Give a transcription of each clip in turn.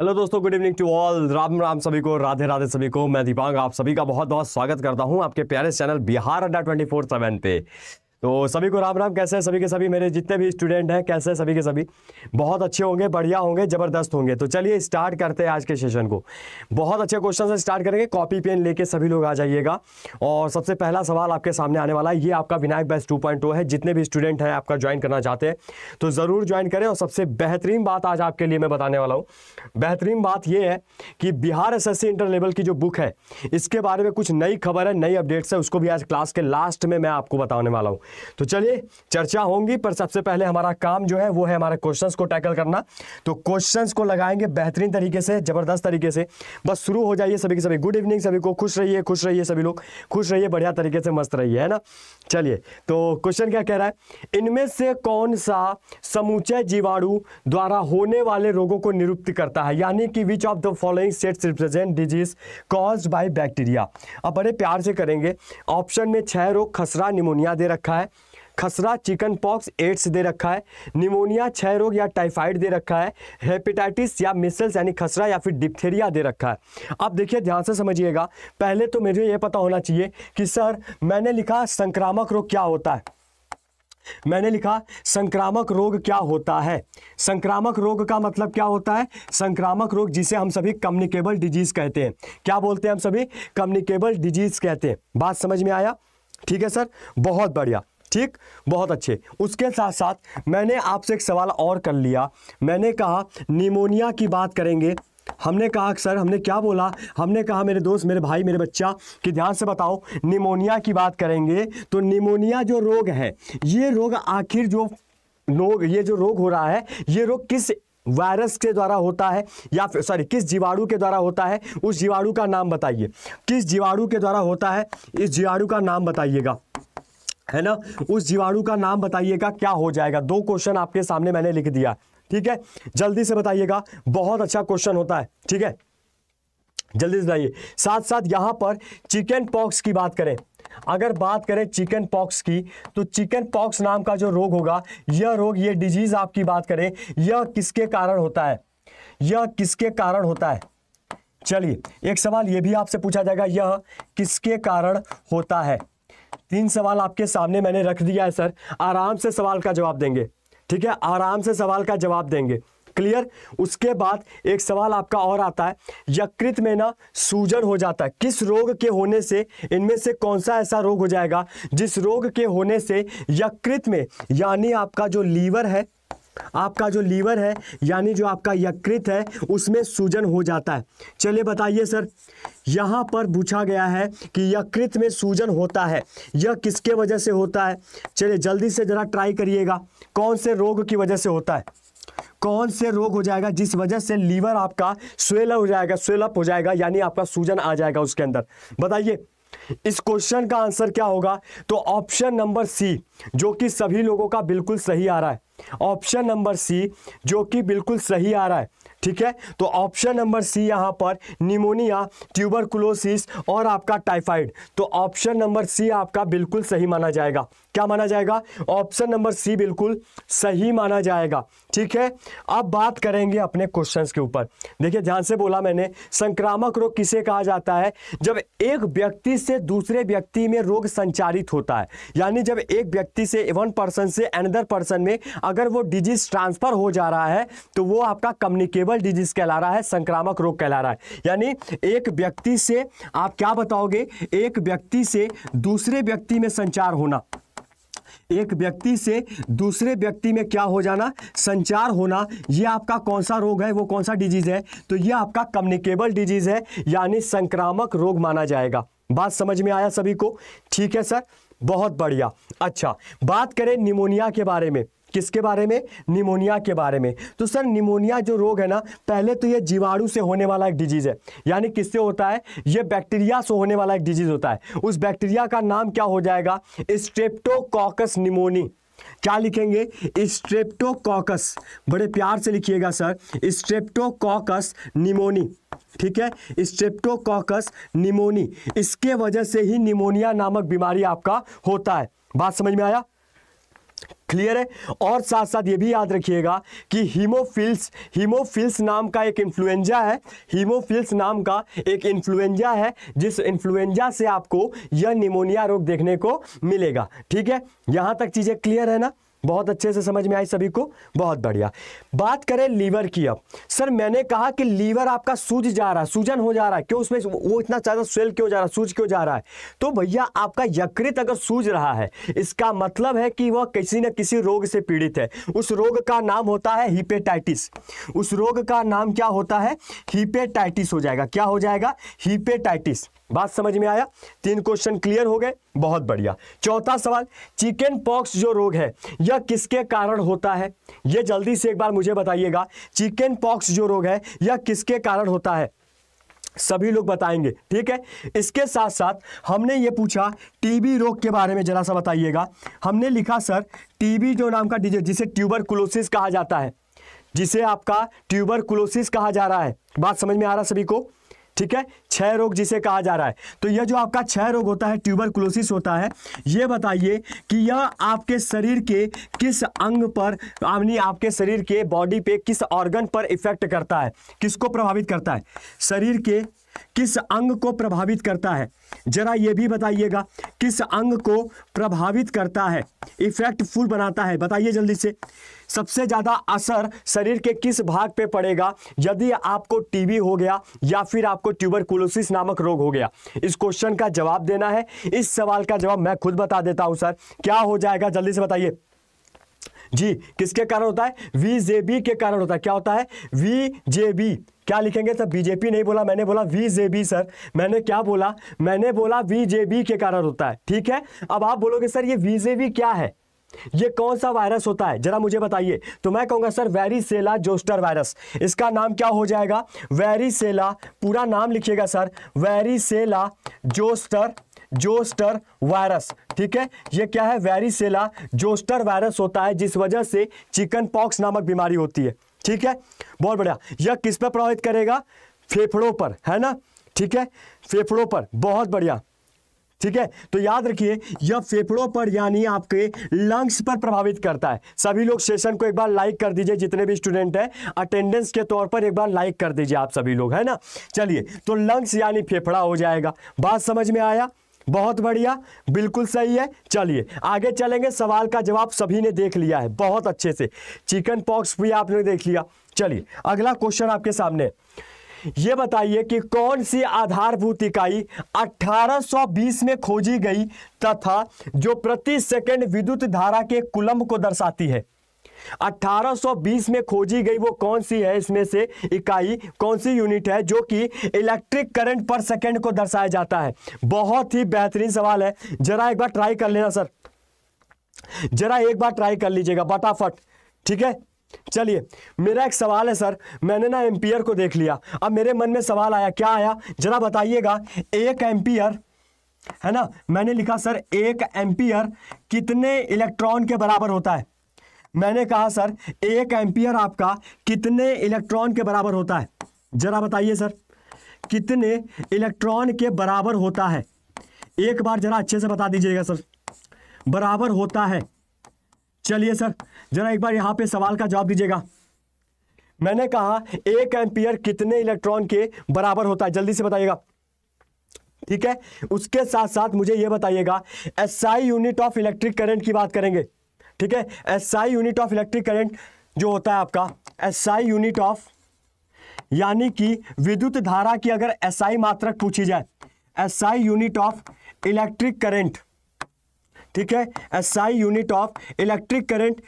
hello दोस्तों good evening to all Ram Ram सभी को राधे राधे सभी को मैं दीपांग आप सभी का बहुत बहुत स्वागत करता हूं आपके प्यारे चैनल बिहार अड्डा ट्वेंटी फोर सेवन पे तो सभी को राम राम कैसे हैं सभी के सभी मेरे जितने भी स्टूडेंट हैं कैसे हैं सभी के सभी बहुत अच्छे होंगे बढ़िया होंगे ज़बरदस्त होंगे तो चलिए स्टार्ट करते हैं आज के सेशन को बहुत अच्छे क्वेश्चन से स्टार्ट करेंगे कॉपी पेन लेके सभी लोग आ जाइएगा और सबसे पहला सवाल आपके सामने आने वाला है ये आपका विनायक बेस्ट टू oh है जितने भी स्टूडेंट हैं आपका ज्वाइन करना चाहते हैं तो ज़रूर ज्वाइन करें और सबसे बेहतरीन बात आज आपके लिए मैं बताने वाला हूँ बेहतरीन बात यह है कि बिहार एस इंटर लेवल की जो बुक है इसके बारे में कुछ नई खबर है नई अपडेट्स है उसको भी आज क्लास के लास्ट में मैं आपको बताने वाला हूँ तो चलिए चर्चा होंगी पर सबसे पहले हमारा काम जो है वो है हमारे क्वेश्चंस को टैकल करना तो क्वेश्चंस को लगाएंगे बेहतरीन तरीके से ज़बरदस्त तरीके से बस शुरू हो जाइए सभी के सभी गुड इवनिंग सभी को खुश रहिए खुश रहिए सभी लोग खुश रहिए बढ़िया तरीके से मस्त रहिए है ना चलिए तो क्वेश्चन क्या कह रहा है इनमें से कौन सा समूचे जीवाणु द्वारा होने वाले रोगों को निरुप्त करता है यानी कि which of the following sets represent disease cause by bacteria अब बड़े प्यार से करेंगे ऑप्शन में छह रोग खसरा निमोनिया दे रखा है है खसरा चिकन पॉक्स एड्स दे रखा है निमोनिया क्षय रोग या टाइफाइड दे रखा है हेपेटाइटिस या मिसल्स यानी खसरा या फिर डिप्थेरिया दे रखा है अब देखिए ध्यान से समझिएगा पहले तो मुझे ये पता होना चाहिए कि सर मैंने लिखा संक्रामक रोग क्या होता है मैंने लिखा संक्रामक रोग क्या होता है संक्रामक रोग का मतलब क्या होता है संक्रामक रोग जिसे हम सभी कम्युनिकेबल डिजीज कहते हैं क्या बोलते हैं हम सभी कम्युनिकेबल डिजीज कहते हैं बात समझ में आया ठीक है सर बहुत बढ़िया ठीक बहुत अच्छे उसके साथ साथ मैंने आपसे एक सवाल और कर लिया मैंने कहा निमोनिया की बात करेंगे हमने कहा सर हमने क्या बोला हमने कहा मेरे दोस्त मेरे भाई मेरे बच्चा कि ध्यान से बताओ निमोनिया की बात करेंगे तो निमोनिया जो रोग है ये रोग आखिर जो रोग ये जो रोग हो रहा है ये रोग किस वायरस के द्वारा होता है या फिर सॉरी किस जीवाणु के द्वारा होता है उस जीवाणु का नाम बताइए किस जीवाणु के द्वारा होता है इस जीवाणु का नाम बताइएगा है ना उस जीवाणु का नाम बताइएगा क्या हो जाएगा दो क्वेश्चन आपके सामने मैंने लिख दिया ठीक है जल्दी से बताइएगा बहुत अच्छा क्वेश्चन होता है ठीक है जल्दी से बताइए साथ साथ यहां पर चिकन पॉक्स की बात करें अगर बात करें चिकन पॉक्स की तो चिकन पॉक्स नाम का जो रोग होगा यह रोग यह डिजीज आपकी बात करें यह किसके कारण होता है यह किसके कारण होता है चलिए एक सवाल यह भी आपसे पूछा जाएगा यह किसके कारण होता है तीन सवाल आपके सामने मैंने रख दिया है सर आराम से सवाल का जवाब देंगे ठीक है आराम से सवाल का जवाब देंगे क्लियर उसके बाद एक सवाल आपका और आता है यकृत में ना सूजन हो जाता है किस रोग के होने से इनमें से कौन सा ऐसा रोग हो जाएगा जिस रोग के होने से यकृत में यानी आपका जो लीवर है आपका जो लीवर है यानी जो आपका यकृत है उसमें सूजन हो जाता है चलिए बताइए सर यहाँ पर पूछा गया है कि यकृत में सूजन होता है यह किसके वजह से होता है चलिए जल्दी से ज़रा ट्राई करिएगा कौन से रोग की वजह से होता है कौन से रोग हो जाएगा जिस वजह से लीवर आपका स्वेल हो जाएगा स्वेलअप हो जाएगा यानी आपका सूजन आ जाएगा उसके अंदर बताइए इस क्वेश्चन का आंसर क्या होगा तो ऑप्शन नंबर सी जो कि सभी लोगों का बिल्कुल सही आ रहा है ऑप्शन नंबर सी जो कि बिल्कुल सही आ रहा है ठीक है तो ऑप्शन नंबर सी यहां पर निमोनिया ट्यूबरकुलोसिस और आपका टाइफाइड तो ऑप्शन नंबर सी आपका बिल्कुल सही माना जाएगा क्या माना जाएगा ऑप्शन नंबर सी बिल्कुल सही माना जाएगा ठीक है अब बात करेंगे अपने क्वेश्चंस के ऊपर देखिए ध्यान से बोला मैंने संक्रामक रोग किसे कहा जाता है जब एक व्यक्ति से दूसरे व्यक्ति में रोग संचारित होता है यानी जब एक व्यक्ति से वन पर्सन से अनदर पर्सन में अगर वो डिजीज ट्रांसफर हो जा रहा है तो वो आपका कम्युनिकेबल ट्रांसमिटेबल डिजीज कहला रहा है संक्रामक रोग कहला रहा है यानी एक व्यक्ति से आप क्या बताओगे एक व्यक्ति से दूसरे व्यक्ति में संचार होना एक व्यक्ति से दूसरे व्यक्ति में क्या हो जाना संचार होना ये आपका कौन सा रोग है वो कौन सा डिजीज है तो ये आपका कम्युनिकेबल डिजीज है यानी संक्रामक रोग माना जाएगा बात समझ में आया सभी को ठीक है सर बहुत बढ़िया अच्छा बात करें निमोनिया के बारे में किसके बारे में निमोनिया के बारे में तो सर निमोनिया जो रोग है ना पहले तो ये जीवाणु से होने वाला एक डिजीज़ है यानी किससे होता है ये बैक्टीरिया से होने वाला एक डिजीज़ होता है उस बैक्टीरिया का नाम क्या हो जाएगा स्ट्रेप्टोकॉकस निमोनी क्या लिखेंगे स्ट्रेप्टोकॉकस बड़े प्यार से लिखिएगा सर स्ट्रेप्टोकॉकस निमोनी ठीक है स्ट्रेप्टोकॉकस निमोनी इसके वजह से ही निमोनिया नामक बीमारी आपका होता है बात समझ में आया क्लियर है और साथ साथ ये भी याद रखिएगा कि हीमोफिल्स हीमोफिल्स नाम का एक इन्फ्लुएंजा है हीमोफिल्स नाम का एक इन्फ्लुएंजा है जिस इन्फ्लुएंजा से आपको यह निमोनिया रोग देखने को मिलेगा ठीक है यहां तक चीजें क्लियर है ना बहुत अच्छे से समझ में आई सभी को बहुत बढ़िया बात करें लीवर की अब सर मैंने कहा कि लीवर आपका सूज जा रहा है सूजन हो जा रहा है क्यों उसमें वो इतना ज़्यादा स्वेल क्यों जा रहा है सूज क्यों जा रहा है तो भैया आपका यकृत अगर सूज रहा है इसका मतलब है कि वह किसी न किसी रोग से पीड़ित है उस रोग का नाम होता है हिपेटाइटिस उस रोग का नाम क्या होता है हिपेटाइटिस हो जाएगा क्या हो जाएगा हिपेटाइटिस बात समझ में आया तीन क्वेश्चन क्लियर हो गए बहुत बढ़िया चौथा सवाल चिकन पॉक्स जो रोग है यह किसके कारण होता है यह जल्दी से एक बार मुझे बताइएगा चिकन पॉक्स जो रोग है यह किसके कारण होता है सभी लोग बताएंगे ठीक है इसके साथ साथ हमने ये पूछा टीबी रोग के बारे में जरा सा बताइएगा हमने लिखा सर टीबी जो नाम का डिजीज जिसे ट्यूबर क्लोसिस कहा जाता है जिसे आपका ट्यूबर क्लोसिस कहा जा रहा है बात समझ में आ रहा सभी को ठीक है क्षय रोग जिसे कहा जा रहा है तो यह जो आपका क्षय रोग होता है ट्यूबर क्लोसिस होता है ये बताइए कि यह आपके शरीर के किस अंग पर यानी आपके शरीर के बॉडी पे किस ऑर्गन पर इफेक्ट करता है किसको प्रभावित करता है शरीर के किस अंग को प्रभावित करता है जरा ये भी बताइएगा किस अंग को प्रभावित करता है इफेक्टफुल बनाता है बताइए जल्दी से सबसे ज़्यादा असर शरीर के किस भाग पे पड़ेगा यदि आपको टीबी हो गया या फिर आपको ट्यूबरकुलोसिस नामक रोग हो गया इस क्वेश्चन का जवाब देना है इस सवाल का जवाब मैं खुद बता देता हूं सर क्या हो जाएगा जल्दी से बताइए जी किसके कारण होता है वीजेबी के कारण होता है क्या होता है वीजेबी क्या लिखेंगे सर बीजेपी नहीं बोला मैंने बोला वीजेबी सर मैंने क्या बोला मैंने बोला वीजेबी के कारण होता है ठीक है अब आप बोलोगे सर ये वीजेबी क्या है ये कौन सा वायरस होता है जरा मुझे बताइए तो मैं कहूंगा सर वेरीसेला जोस्टर वायरस इसका नाम क्या हो जाएगा वेरीसेला पूरा नाम लिखिएगा sir varicella zoster zoster virus ठीक है ये क्या है वेरीसेला जोस्टर वायरस होता है जिस वजह से चिकन पॉक्स नामक बीमारी होती है ठीक है बहुत बढ़िया यह किस पर प्रभावित करेगा फेफड़ों पर है ना ठीक है फेफड़ों पर बहुत बढ़िया ठीक है तो याद रखिए यह फेफड़ों पर यानी आपके लंग्स पर प्रभावित करता है सभी लोग सेशन को एक बार लाइक कर दीजिए जितने भी स्टूडेंट हैं अटेंडेंस के तौर पर एक बार लाइक कर दीजिए आप सभी लोग है ना चलिए तो लंग्स यानी फेफड़ा हो जाएगा बात समझ में आया बहुत बढ़िया बिल्कुल सही है चलिए आगे चलेंगे सवाल का जवाब सभी ने देख लिया है बहुत अच्छे से चिकन पॉक्स भी आपने देख लिया चलिए अगला क्वेश्चन आपके सामने है ये बताइए कि कौन सी आधारभूत इकाई 1820 में खोजी गई तथा जो प्रति सेकंड विद्युत धारा के कुलम्ब को दर्शाती है 1820 में खोजी गई वो कौन सी है इसमें से इकाई कौन सी यूनिट है जो कि इलेक्ट्रिक करंट पर सेकंड को दर्शाया जाता है बहुत ही बेहतरीन सवाल है जरा एक बार ट्राई कर लेना सर जरा एक बार ट्राई कर लीजिएगा बटाफट ठीक है चलिए मेरा एक सवाल है सर मैंने ना एम्पियर को देख लिया अब मेरे मन में सवाल आया क्या आया जरा बताइएगा एक एम्पियर है ना मैंने लिखा सर एक एम्पियर कितने इलेक्ट्रॉन के बराबर होता है मैंने कहा सर एक एम्पियर आपका कितने इलेक्ट्रॉन के बराबर होता है जरा बताइए सर कितने इलेक्ट्रॉन के बराबर होता है एक बार जरा अच्छे से बता दीजिएगा सर बराबर होता है चलिए सर जरा एक बार यहां पे सवाल का जवाब दीजिएगा मैंने कहा एक एम्पियर कितने इलेक्ट्रॉन के बराबर होता है जल्दी से बताइएगा ठीक है उसके साथ साथ मुझे यह बताइएगा SI unit of electric current की बात करेंगे ठीक है SI unit of electric current जो होता है आपका एसआई यूनिट ऑफ यानी कि विद्युत धारा की अगर एसआई मात्रक पूछी जाए SI unit of electric current ठीक है SI unit of electric current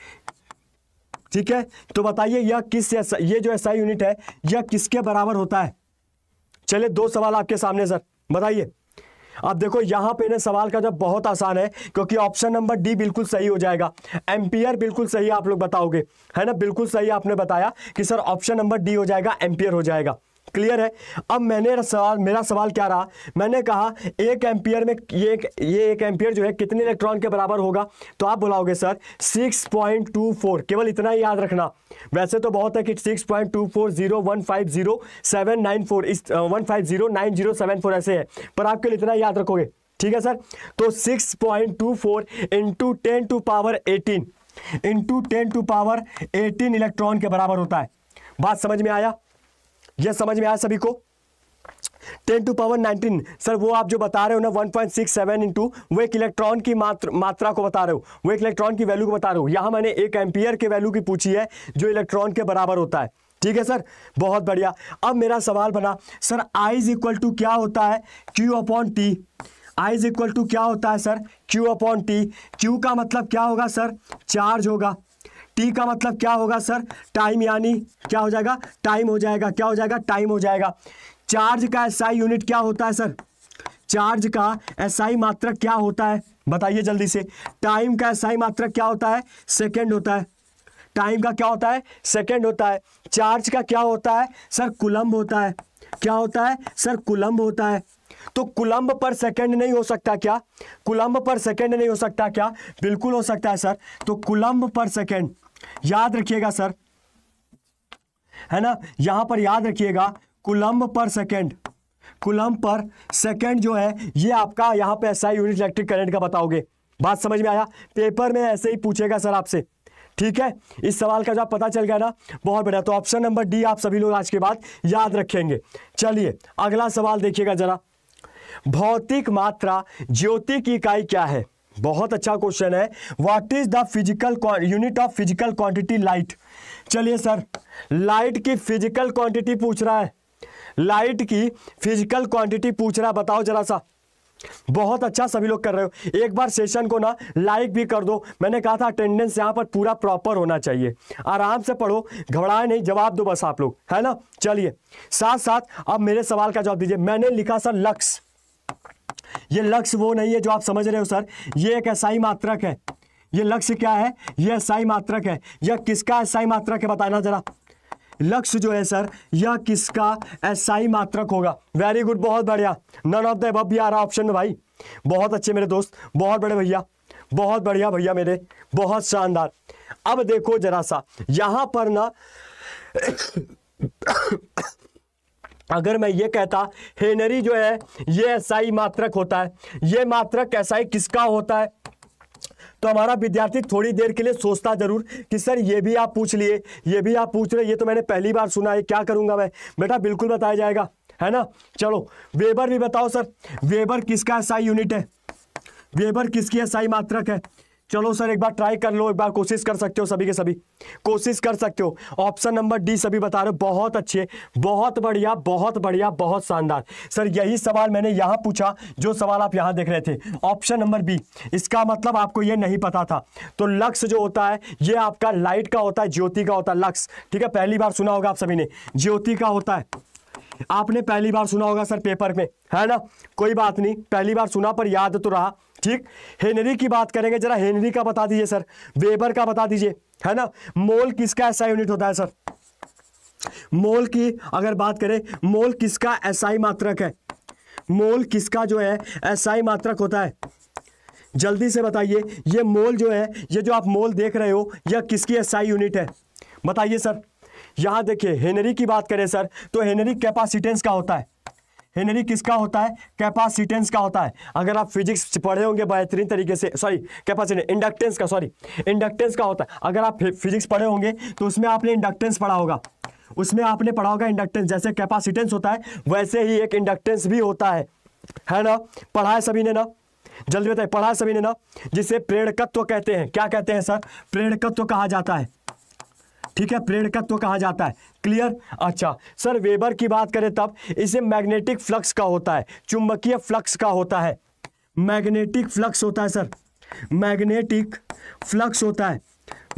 ठीक है तो बताइए यह किस ये जो एसआई यूनिट है यह किसके बराबर होता है चलिए दो सवाल आपके सामने सर बताइए अब देखो यहां पे ना सवाल का जब बहुत आसान है क्योंकि ऑप्शन नंबर डी बिल्कुल सही हो जाएगा एम्पियर बिल्कुल सही आप लोग बताओगे है ना बिल्कुल सही आपने बताया कि सर ऑप्शन नंबर डी हो जाएगा एम्पियर हो जाएगा क्लियर है अब मैंने सवाल मेरा सवाल क्या रहा मैंने कहा एक एम्पियर में ये ये एक एम्पियर जो है कितने इलेक्ट्रॉन के बराबर होगा तो आप बुलाओगे सर 6.24 केवल इतना ही याद रखना वैसे तो बहुत है कि 6.24015079 इस वन ऐसे है पर आप केवल इतना याद रखोगे ठीक है सर तो 6.24 point two four into ten to power 18 into ten to power 18 electron के बराबर होता है बात समझ में आया यह समझ में आया सभी को ten to power nineteen sir वो आप जो बता रहे हो ना one point six seven into वो एक इलेक्ट्रॉन की मात्र मात्रा को बता रहे हो वो एक इलेक्ट्रॉन की वैल्यू को बता रहे हो यहाँ मैंने एक एम्पियर के वैल्यू की पूछी है जो इलेक्ट्रॉन के बराबर होता है ठीक है सर बहुत बढ़िया अब मेरा सवाल बना sir I is equal to क्या होता है Q upon T I is equal to क्या होता है sir Q upon T Q का मतलब क्या होगा सर चार्ज होगा टी का मतलब क्या होगा सर टाइम यानी क्या हो जाएगा टाइम हो जाएगा क्या हो जाएगा टाइम हो जाएगा चार्ज का एसआई यूनिट क्या होता है सर चार्ज का एसआई मात्रक क्या होता है बताइए जल्दी से टाइम का एसआई मात्रक क्या होता है सेकेंड होता है टाइम का क्या होता है सेकेंड होता है चार्ज का क्या होता है सर कुलम्ब होता है क्या होता है सर कुलम्ब होता है तो कुलम्ब पर सेकंड नहीं हो सकता क्या कुलम्ब पर सेकंड नहीं हो सकता क्या बिल्कुल हो सकता है सर तो कुलम्ब पर सेकंड याद रखिएगा सर है ना यहां पर याद रखिएगा कुलम्ब पर सेकेंड कुलम्ब पर सेकेंड जो है ये आपका यहां पे ऐसा यूनिट इलेक्ट्रिक करंट का बताओगे बात समझ में आया पेपर में ऐसे ही पूछेगा सर आपसे ठीक है इस सवाल का जवाब पता चल गया ना बहुत बढ़िया तो ऑप्शन नंबर डी आप सभी लोग आज के बाद याद रखेंगे चलिए अगला सवाल देखिएगा जरा भौतिक मात्रा ज्योति की इकाई क्या है बहुत अच्छा क्वेश्चन है what is the physical unit of physical quantity light चलिए सर लाइट की फिजिकल क्वांटिटी पूछ रहा है लाइट की फिजिकल क्वांटिटी पूछ रहा है बताओ जरा सा बहुत अच्छा सभी लोग कर रहे हो एक बार सेशन को ना लाइक भी कर दो मैंने कहा था अटेंडेंस यहाँ पर पूरा प्रॉपर होना चाहिए आराम से पढ़ो घबराए नहीं जवाब दो बस आप लोग है ना चलिए साथ साथ अब मेरे सवाल का जवाब दीजिए मैंने लिखा सर लक्ष्य ये लक्ष्य वो नहीं है जो आप समझ रहे हो सर ये एक एसआई मात्रक है ये लक्ष्य क्या है ये एसआई मात्रक है यह किसका एसआई मात्रक है बताना जरा लक्ष्य जो है सर यह किसका एसआई मात्रक होगा वेरी गुड बहुत बढ़िया नन ऑफ द एबव भी आ रहा ऑप्शन में भाई बहुत अच्छे मेरे दोस्त बहुत बड़े भैया बहुत बढ़िया भैया मेरे बहुत शानदार अब देखो जरा सा यहां पर ना अगर मैं ये कहता हेनरी जो है ये एसआई मात्रक होता है ये मात्रक एसआई किसका होता है तो हमारा विद्यार्थी थोड़ी देर के लिए सोचता जरूर कि सर ये भी आप पूछ लिए ये भी आप पूछ रहे ये तो मैंने पहली बार सुना है क्या करूंगा मैं बेटा बिल्कुल बताया जाएगा है ना चलो वेबर भी बताओ सर वेबर किसका एसआई यूनिट है वेबर किसकी एसआई मात्रक है चलो सर एक बार ट्राई कर लो एक बार कोशिश कर सकते हो सभी के सभी कोशिश कर सकते हो ऑप्शन नंबर डी सभी बता रहे हो बहुत अच्छे बहुत बढ़िया बहुत बढ़िया बहुत शानदार सर यही सवाल मैंने यहाँ पूछा जो सवाल आप यहाँ देख रहे थे ऑप्शन नंबर बी इसका मतलब आपको यह नहीं पता था तो लक्ष्य जो होता है ये आपका लाइट का होता है ज्योति का होता है लक्ष्य ठीक है पहली बार सुना होगा आप सभी ने ज्योति का होता है आपने पहली बार सुना होगा सर पेपर में है ना कोई बात नहीं पहली बार सुना पर याद तो रहा ठीक हेनरी की बात करेंगे जरा हेनरी का बता दीजिए सर वेबर का बता दीजिए है ना मोल किसका ऐसा यूनिट होता है सर मोल की अगर बात करें मोल किसका एसआई मात्रक है मोल किसका जो है एसआई मात्रक होता है जल्दी से बताइए ये मोल जो है ये जो आप मोल देख रहे हो यह किसकी एसआई यूनिट है बताइए सर यहां देखिए हेनरी की बात करें सर तो हेनरी कैपासिटेंस का होता है हेनरी किसका होता है कैपासिटेंस का होता है अगर आप फिजिक्स पढ़े होंगे बेहतरीन तरीके से सॉरी कैपासिटेंस इंडक्टेंस का सॉरी इंडक्टेंस का होता है अगर आप फिजिक्स पढ़े होंगे तो उसमें आपने इंडक्टेंस पढ़ा होगा उसमें आपने पढ़ा होगा इंडक्टेंस जैसे कैपासिटेंस होता है वैसे ही एक इंडक्टेंस भी होता है है ना पढ़ा है सभी ने ना जल्दी बताए पढ़ा है सभी ने ना जिसे प्रेरकत्व कहते हैं क्या कहते हैं सर प्रेरकत्व कहा जाता है ठीक है प्रेरकत्व तो कहा जाता है क्लियर अच्छा सर वेबर की बात करें तब इसे मैग्नेटिक फ्लक्स का होता है चुंबकीय फ्लक्स का होता है मैग्नेटिक फ्लक्स होता है सर मैग्नेटिक फ्लक्स होता है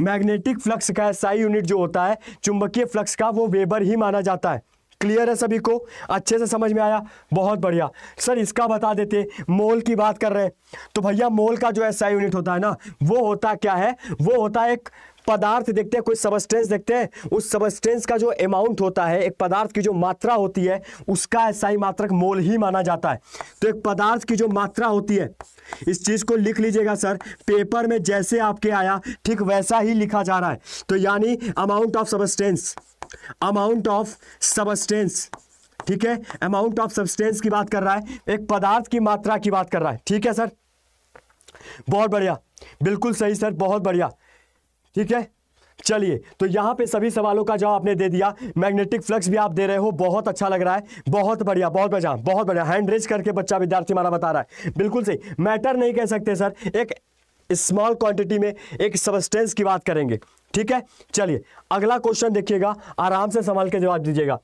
मैग्नेटिक फ्लक्स का एसआई यूनिट जो होता है चुंबकीय फ्लक्स का वो वेबर ही माना जाता है क्लियर है सभी को अच्छे से समझ में आया बहुत बढ़िया सर इसका बता देते मोल की बात कर रहे हैं तो भैया मोल का जो एसआई यूनिट होता है ना वो होता क्या है वो होता है एक पदार्थ देखते हैं कोई सबस्टेंस देखते हैं उस सबस्टेंस का जो अमाउंट होता है एक पदार्थ की जो मात्रा होती है उसका एसआई मात्रक मोल ही माना जाता है तो एक पदार्थ की जो मात्रा होती है इस चीज़ को लिख लीजिएगा सर पेपर में जैसे आपके आया ठीक वैसा ही लिखा जा रहा है तो यानी amount of substance amount of substance ठीक है अमाउंट ऑफ सब्सटेंस की बात कर रहा है एक पदार्थ की मात्रा की बात कर रहा है ठीक है सर बहुत बढ़िया बिल्कुल सही सर बहुत बढ़िया ठीक है चलिए तो यहाँ पे सभी सवालों का जवाब आपने दे दिया मैग्नेटिक फ्लक्स भी आप दे रहे हो बहुत अच्छा लग रहा है बहुत बढ़िया बहुत बढ़िया बहुत बढ़िया हैंड रेज करके बच्चा विद्यार्थी हमारा बता रहा है बिल्कुल सही मैटर नहीं कह सकते सर एक स्मॉल क्वांटिटी में एक सबस्टेंस की बात करेंगे ठीक है चलिए अगला क्वेश्चन देखिएगा आराम से संभाल के जवाब दीजिएगा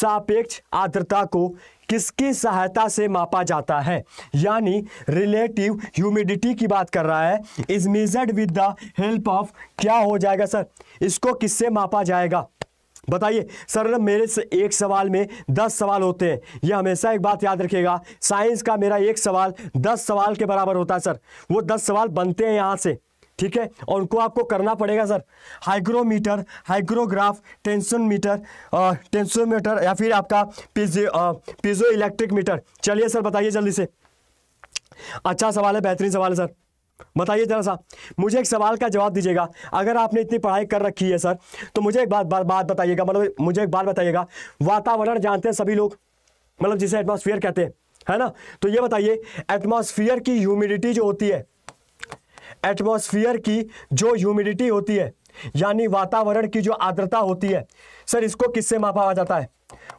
सापेक्ष आर्द्रता को किसकी सहायता से मापा जाता है यानी रिलेटिव ह्यूमिडिटी की बात कर रहा है is measured with the help of क्या हो जाएगा सर इसको किससे मापा जाएगा बताइए सर मेरे से एक सवाल में दस सवाल होते हैं यह हमेशा एक बात याद रखिएगा साइंस का मेरा एक सवाल दस सवाल के बराबर होता है सर वो दस सवाल बनते हैं यहाँ से ठीक है और उनको आपको करना पड़ेगा sir hygrometer hygrograph tension meter tensometer या फिर आपका पिजो पिजो इलेक्ट्रिक मीटर चलिए सर बताइए जल्दी से अच्छा सवाल है बेहतरीन सवाल है सर बताइए जरा सा मुझे एक सवाल का जवाब दीजिएगा अगर आपने इतनी पढ़ाई कर रखी है सर तो मुझे एक बात बात, बात बताइएगा मतलब मुझे एक बात बताइएगा वातावरण जानते हैं सभी लोग मतलब जिसे एटमॉस्फेयर कहते हैं है ना तो ये बताइए एटमॉस्फेयर की ह्यूमिडिटी जो होती है एटमोसफियर की जो ह्यूमिडिटी होती है यानी वातावरण की जो आर्द्रता होती है सर इसको किससे मापा जाता है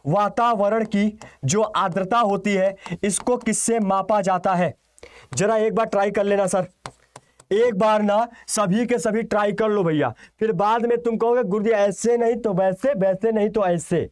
वातावरण की जो आर्द्रता होती है इसको किससे मापा जाता है जरा एक बार ट्राई कर लेना सर एक बार ना सभी के सभी ट्राई कर लो भैया फिर बाद में तुम कहोगे गुरु जी ऐसे नहीं तो वैसे वैसे नहीं तो ऐसे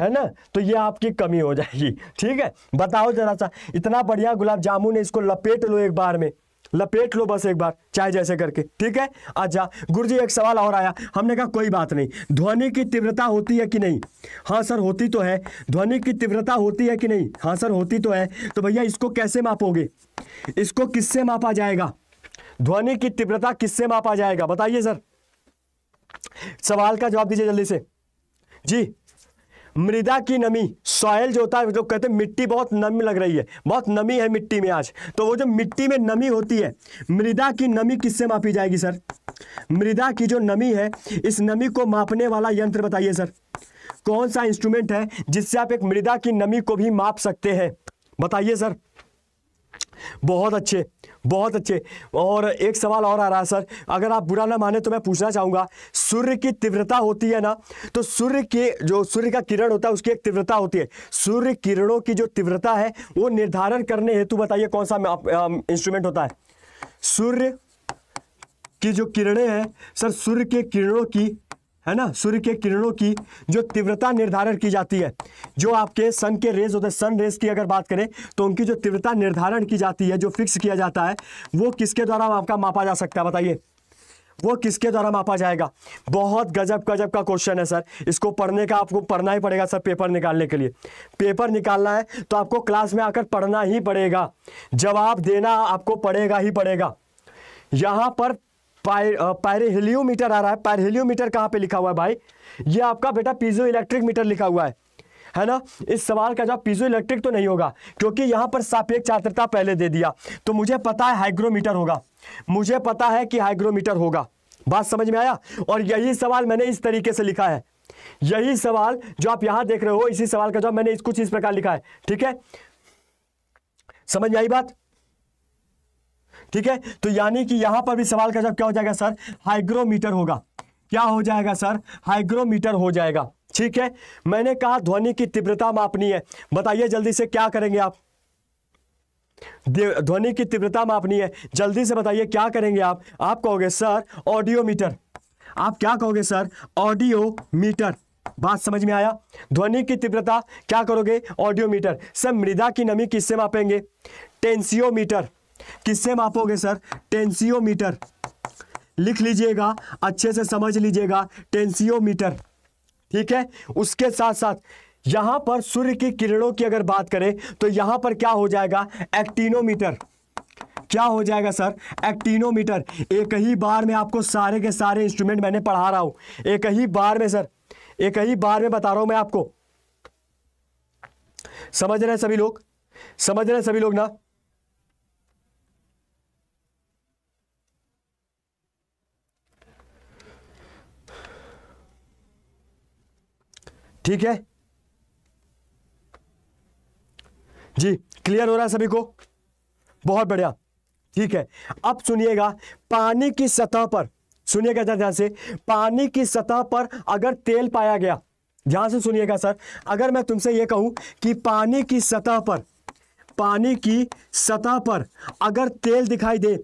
है ना तो ये आपकी कमी हो जाएगी ठीक है बताओ जरा सा इतना बढ़िया गुलाब जामुन है इसको लपेट लो एक बार में लपेट लो बस एक बार चाहे जैसे करके ठीक है अच्छा गुरु जी एक सवाल और आया हमने कहा कोई बात नहीं ध्वनि की तीव्रता होती है कि नहीं हाँ सर होती तो है ध्वनि की तीव्रता होती है कि नहीं हाँ सर होती तो है तो भैया इसको कैसे मापोगे इसको किससे मापा जाएगा ध्वनि की तीव्रता किससे मापा जाएगा बताइए सर सवाल का जवाब दीजिए जल्दी से जी मृदा की नमी सॉयल जो होता है जो कहते हैं मिट्टी बहुत नम लग रही है बहुत नमी है मिट्टी में आज तो वो जो मिट्टी में नमी होती है मृदा की नमी किससे मापी जाएगी सर मृदा की जो नमी है इस नमी को मापने वाला यंत्र बताइए सर कौन सा इंस्ट्रूमेंट है जिससे आप एक मृदा की नमी को भी माप सकते हैं बताइए सर बहुत अच्छे बहुत अच्छे और एक सवाल और आ रहा है सर अगर आप बुरा ना माने तो मैं पूछना चाहूँगा सूर्य की तीव्रता होती है ना तो सूर्य के जो सूर्य का किरण होता है उसकी एक तीव्रता होती है सूर्य किरणों की जो तीव्रता है वो निर्धारण करने हेतु बताइए कौन सा इंस्ट्रूमेंट होता है सूर्य की जो किरणें हैं सर सूर्य के किरणों की है ना सूर्य के किरणों की जो तीव्रता निर्धारण की जाती है जो आपके सन के रेज होते हैं सन रेज की अगर बात करें तो उनकी जो तीव्रता निर्धारण की जाती है जो फिक्स किया जाता है वो किसके द्वारा आपका मापा जा सकता है बताइए वो किसके द्वारा मापा जाएगा बहुत गजब गजब का क्वेश्चन है सर इसको पढ़ने का आपको पढ़ना ही पड़ेगा सर पेपर निकालने के लिए पेपर निकालना है तो आपको क्लास में आकर पढ़ना ही पड़ेगा जवाब देना आपको पड़ेगा ही पड़ेगा यहाँ पर पायरेहेलियोमीटर आ रहा है पायरहेलियोमीटर कहाँ पे लिखा हुआ है भाई ये आपका बेटा पीजो इलेक्ट्रिक मीटर लिखा हुआ है है ना इस सवाल का जवाब पीजो इलेक्ट्रिक तो नहीं होगा क्योंकि यहाँ पर सापेक्ष आर्द्रता पहले दे दिया तो मुझे पता है हाइग्रोमीटर होगा मुझे पता है कि हाइग्रोमीटर होगा बात समझ में आया और यही सवाल मैंने इस तरीके से लिखा है यही सवाल जो आप यहां देख रहे हो इसी सवाल का जवाब मैंने कुछ इस प्रकार लिखा है ठीक है समझ में आई बात ठीक है तो यानी कि यहां पर भी सवाल का जवाब क्या हो जाएगा सर हाइग्रोमीटर होगा क्या हो जाएगा सर हाइग्रोमीटर हो जाएगा ठीक है मैंने कहा ध्वनि की तीव्रता मापनी है बताइए जल्दी से क्या करेंगे आप ध्वनि की तीव्रता मापनी है जल्दी से बताइए क्या करेंगे आप आप कहोगे सर ऑडियोमीटर आप क्या कहोगे सर ऑडियोमीटर बात समझ में आया ध्वनि की तीव्रता क्या करोगे ऑडियोमीटर सर मृदा की नमी किससे मापेंगे टेंसियोमीटर किससे मापोगे सर टेंसियोमीटर लिख लीजिएगा अच्छे से समझ लीजिएगा टेंसियोमीटर ठीक है उसके साथ साथ यहां पर सूर्य की किरणों की अगर बात करें तो यहां पर क्या हो जाएगा एक्टिनोमीटर क्या हो जाएगा सर एक्टिनोमीटर एक ही बार में आपको सारे के सारे इंस्ट्रूमेंट मैंने पढ़ा रहा हूं एक ही बार में सर एक ही बार में बता रहा हूं मैं आपको समझ रहे हैं सभी लोग समझ रहे हैं सभी लोग ना ठीक है जी क्लियर हो रहा है सभी को बहुत बढ़िया ठीक है अब सुनिएगा पानी की सतह पर सुनिएगा जरा ध्यान से पानी की सतह पर अगर तेल पाया गया ध्यान से सुनिएगा सर अगर मैं तुमसे यह कहूं कि पानी की सतह पर पानी की सतह पर अगर तेल दिखाई दे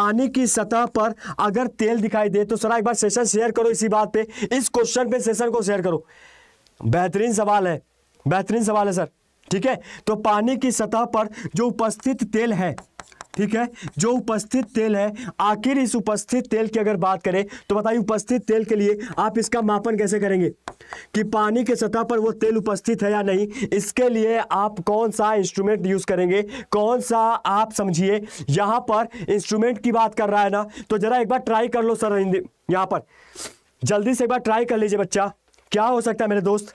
पानी की सतह पर अगर तेल दिखाई दे तो सर एक बार सेशन शेयर करो इसी बात पे इस क्वेश्चन पे सेशन को शेयर करो बेहतरीन सवाल है बेहतरीन सवाल है सर ठीक है तो पानी की सतह पर जो उपस्थित तेल है ठीक है जो उपस्थित तेल है आखिर इस उपस्थित तेल की अगर बात करें तो बताइए उपस्थित तेल के लिए आप इसका मापन कैसे करेंगे कि पानी के सतह पर वो तेल उपस्थित है या नहीं इसके लिए आप कौन सा इंस्ट्रूमेंट यूज करेंगे कौन सा आप समझिए यहां पर इंस्ट्रूमेंट की बात कर रहा है ना तो जरा एक बार ट्राई कर लो सर यहां पर जल्दी से एक बार ट्राई कर लीजिए बच्चा क्या हो सकता है मेरे दोस्त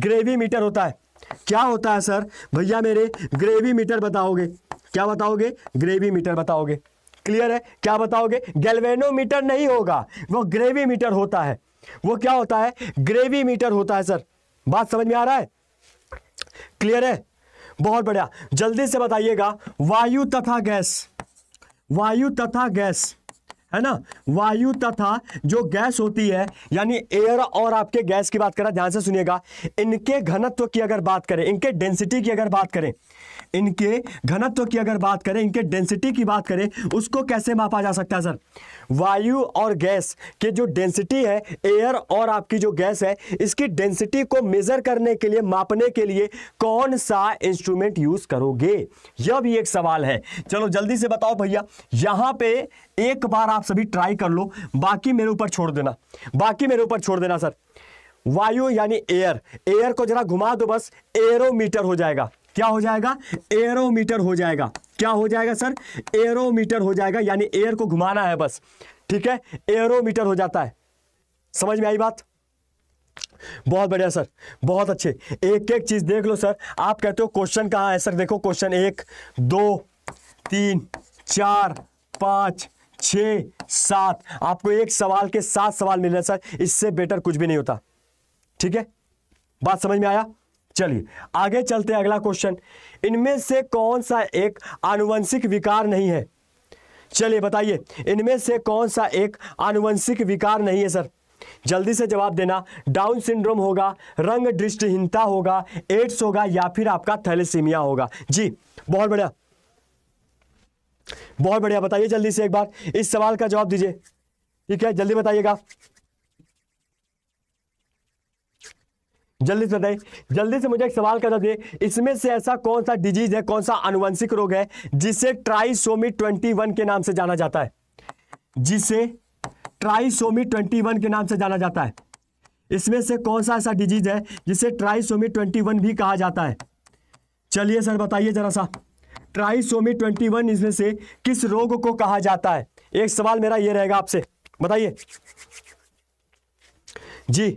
ग्रेवी मीटर होता है क्या होता है सर भैया मेरे ग्रेवी मीटर बताओगे क्या बताओगे ग्रेवी मीटर बताओगे क्लियर है क्या बताओगे गैल्वेनोमीटर नहीं होगा वो ग्रेवी मीटर होता है वो क्या होता है ग्रेवी मीटर होता है सर बात समझ में आ रहा है क्लियर है बहुत बढ़िया जल्दी से बताइएगा वायु तथा गैस वायु तथा गैस है ना वायु तथा जो गैस होती है यानी एयर और आपके गैस की बात करें ध्यान से सुनिएगा इनके घनत्व की अगर बात करें इनके डेंसिटी की अगर बात करें इनके घनत्व की अगर बात करें इनके डेंसिटी की बात करें उसको कैसे मापा जा सकता है सर वायु और गैस के जो डेंसिटी है एयर और आपकी जो गैस है इसकी डेंसिटी को मेजर करने के लिए मापने के लिए कौन सा इंस्ट्रूमेंट यूज करोगे यह भी एक सवाल है चलो जल्दी से बताओ भैया यहां पे एक बार आप सभी ट्राई कर लो बाकी मेरे ऊपर छोड़ देना बाकी मेरे ऊपर छोड़ देना सर वायु यानी एयर एयर को जरा घुमा दो बस एरोमीटर हो जाएगा क्या हो जाएगा एरोमीटर हो जाएगा क्या हो जाएगा सर एरोमीटर हो जाएगा यानी एयर को घुमाना है बस ठीक है एरोमीटर हो जाता है समझ में आई बात बहुत बढ़िया सर बहुत अच्छे एक एक चीज देख लो सर आप कहते हो क्वेश्चन कहाँ है सर देखो क्वेश्चन एक दो तीन चार पांच छ सात आपको एक सवाल के सात सवाल मिल रहे सर इससे बेटर कुछ भी नहीं होता ठीक है बात समझ में आया चलिए आगे चलते हैं अगला क्वेश्चन इनमें से कौन सा एक आनुवंशिक विकार नहीं है चलिए बताइए इनमें से कौन सा एक आनुवंशिक विकार नहीं है सर जल्दी से जवाब देना डाउन सिंड्रोम होगा रंग दृष्टिहीनता होगा एड्स होगा या फिर आपका थैलेसीमिया होगा जी बहुत बढ़िया बहुत बढ़िया बताइए जल्दी से एक बार इस सवाल का जवाब दीजिए ठीक है जल्दी बताइएगा जल्दी से बताइए जल्दी से मुझे एक सवाल का जवाब दिए इसमें से ऐसा कौन सा डिजीज है कौन सा अनुवंशिक रोग है जिसे ट्राइसोमी ट्वेंटी वन के नाम से जाना जाता है जिसे ट्राइसोमी ट्वेंटी वन के नाम से जाना जाता है इसमें से कौन सा ऐसा डिजीज है जिसे ट्राइसोमी ट्वेंटी वन भी कहा जाता है चलिए सर बताइए जरा सा ट्राइसोमी 21 इसमें से किस रोग को कहा जाता है एक सवाल मेरा यह रहेगा आपसे बताइए जी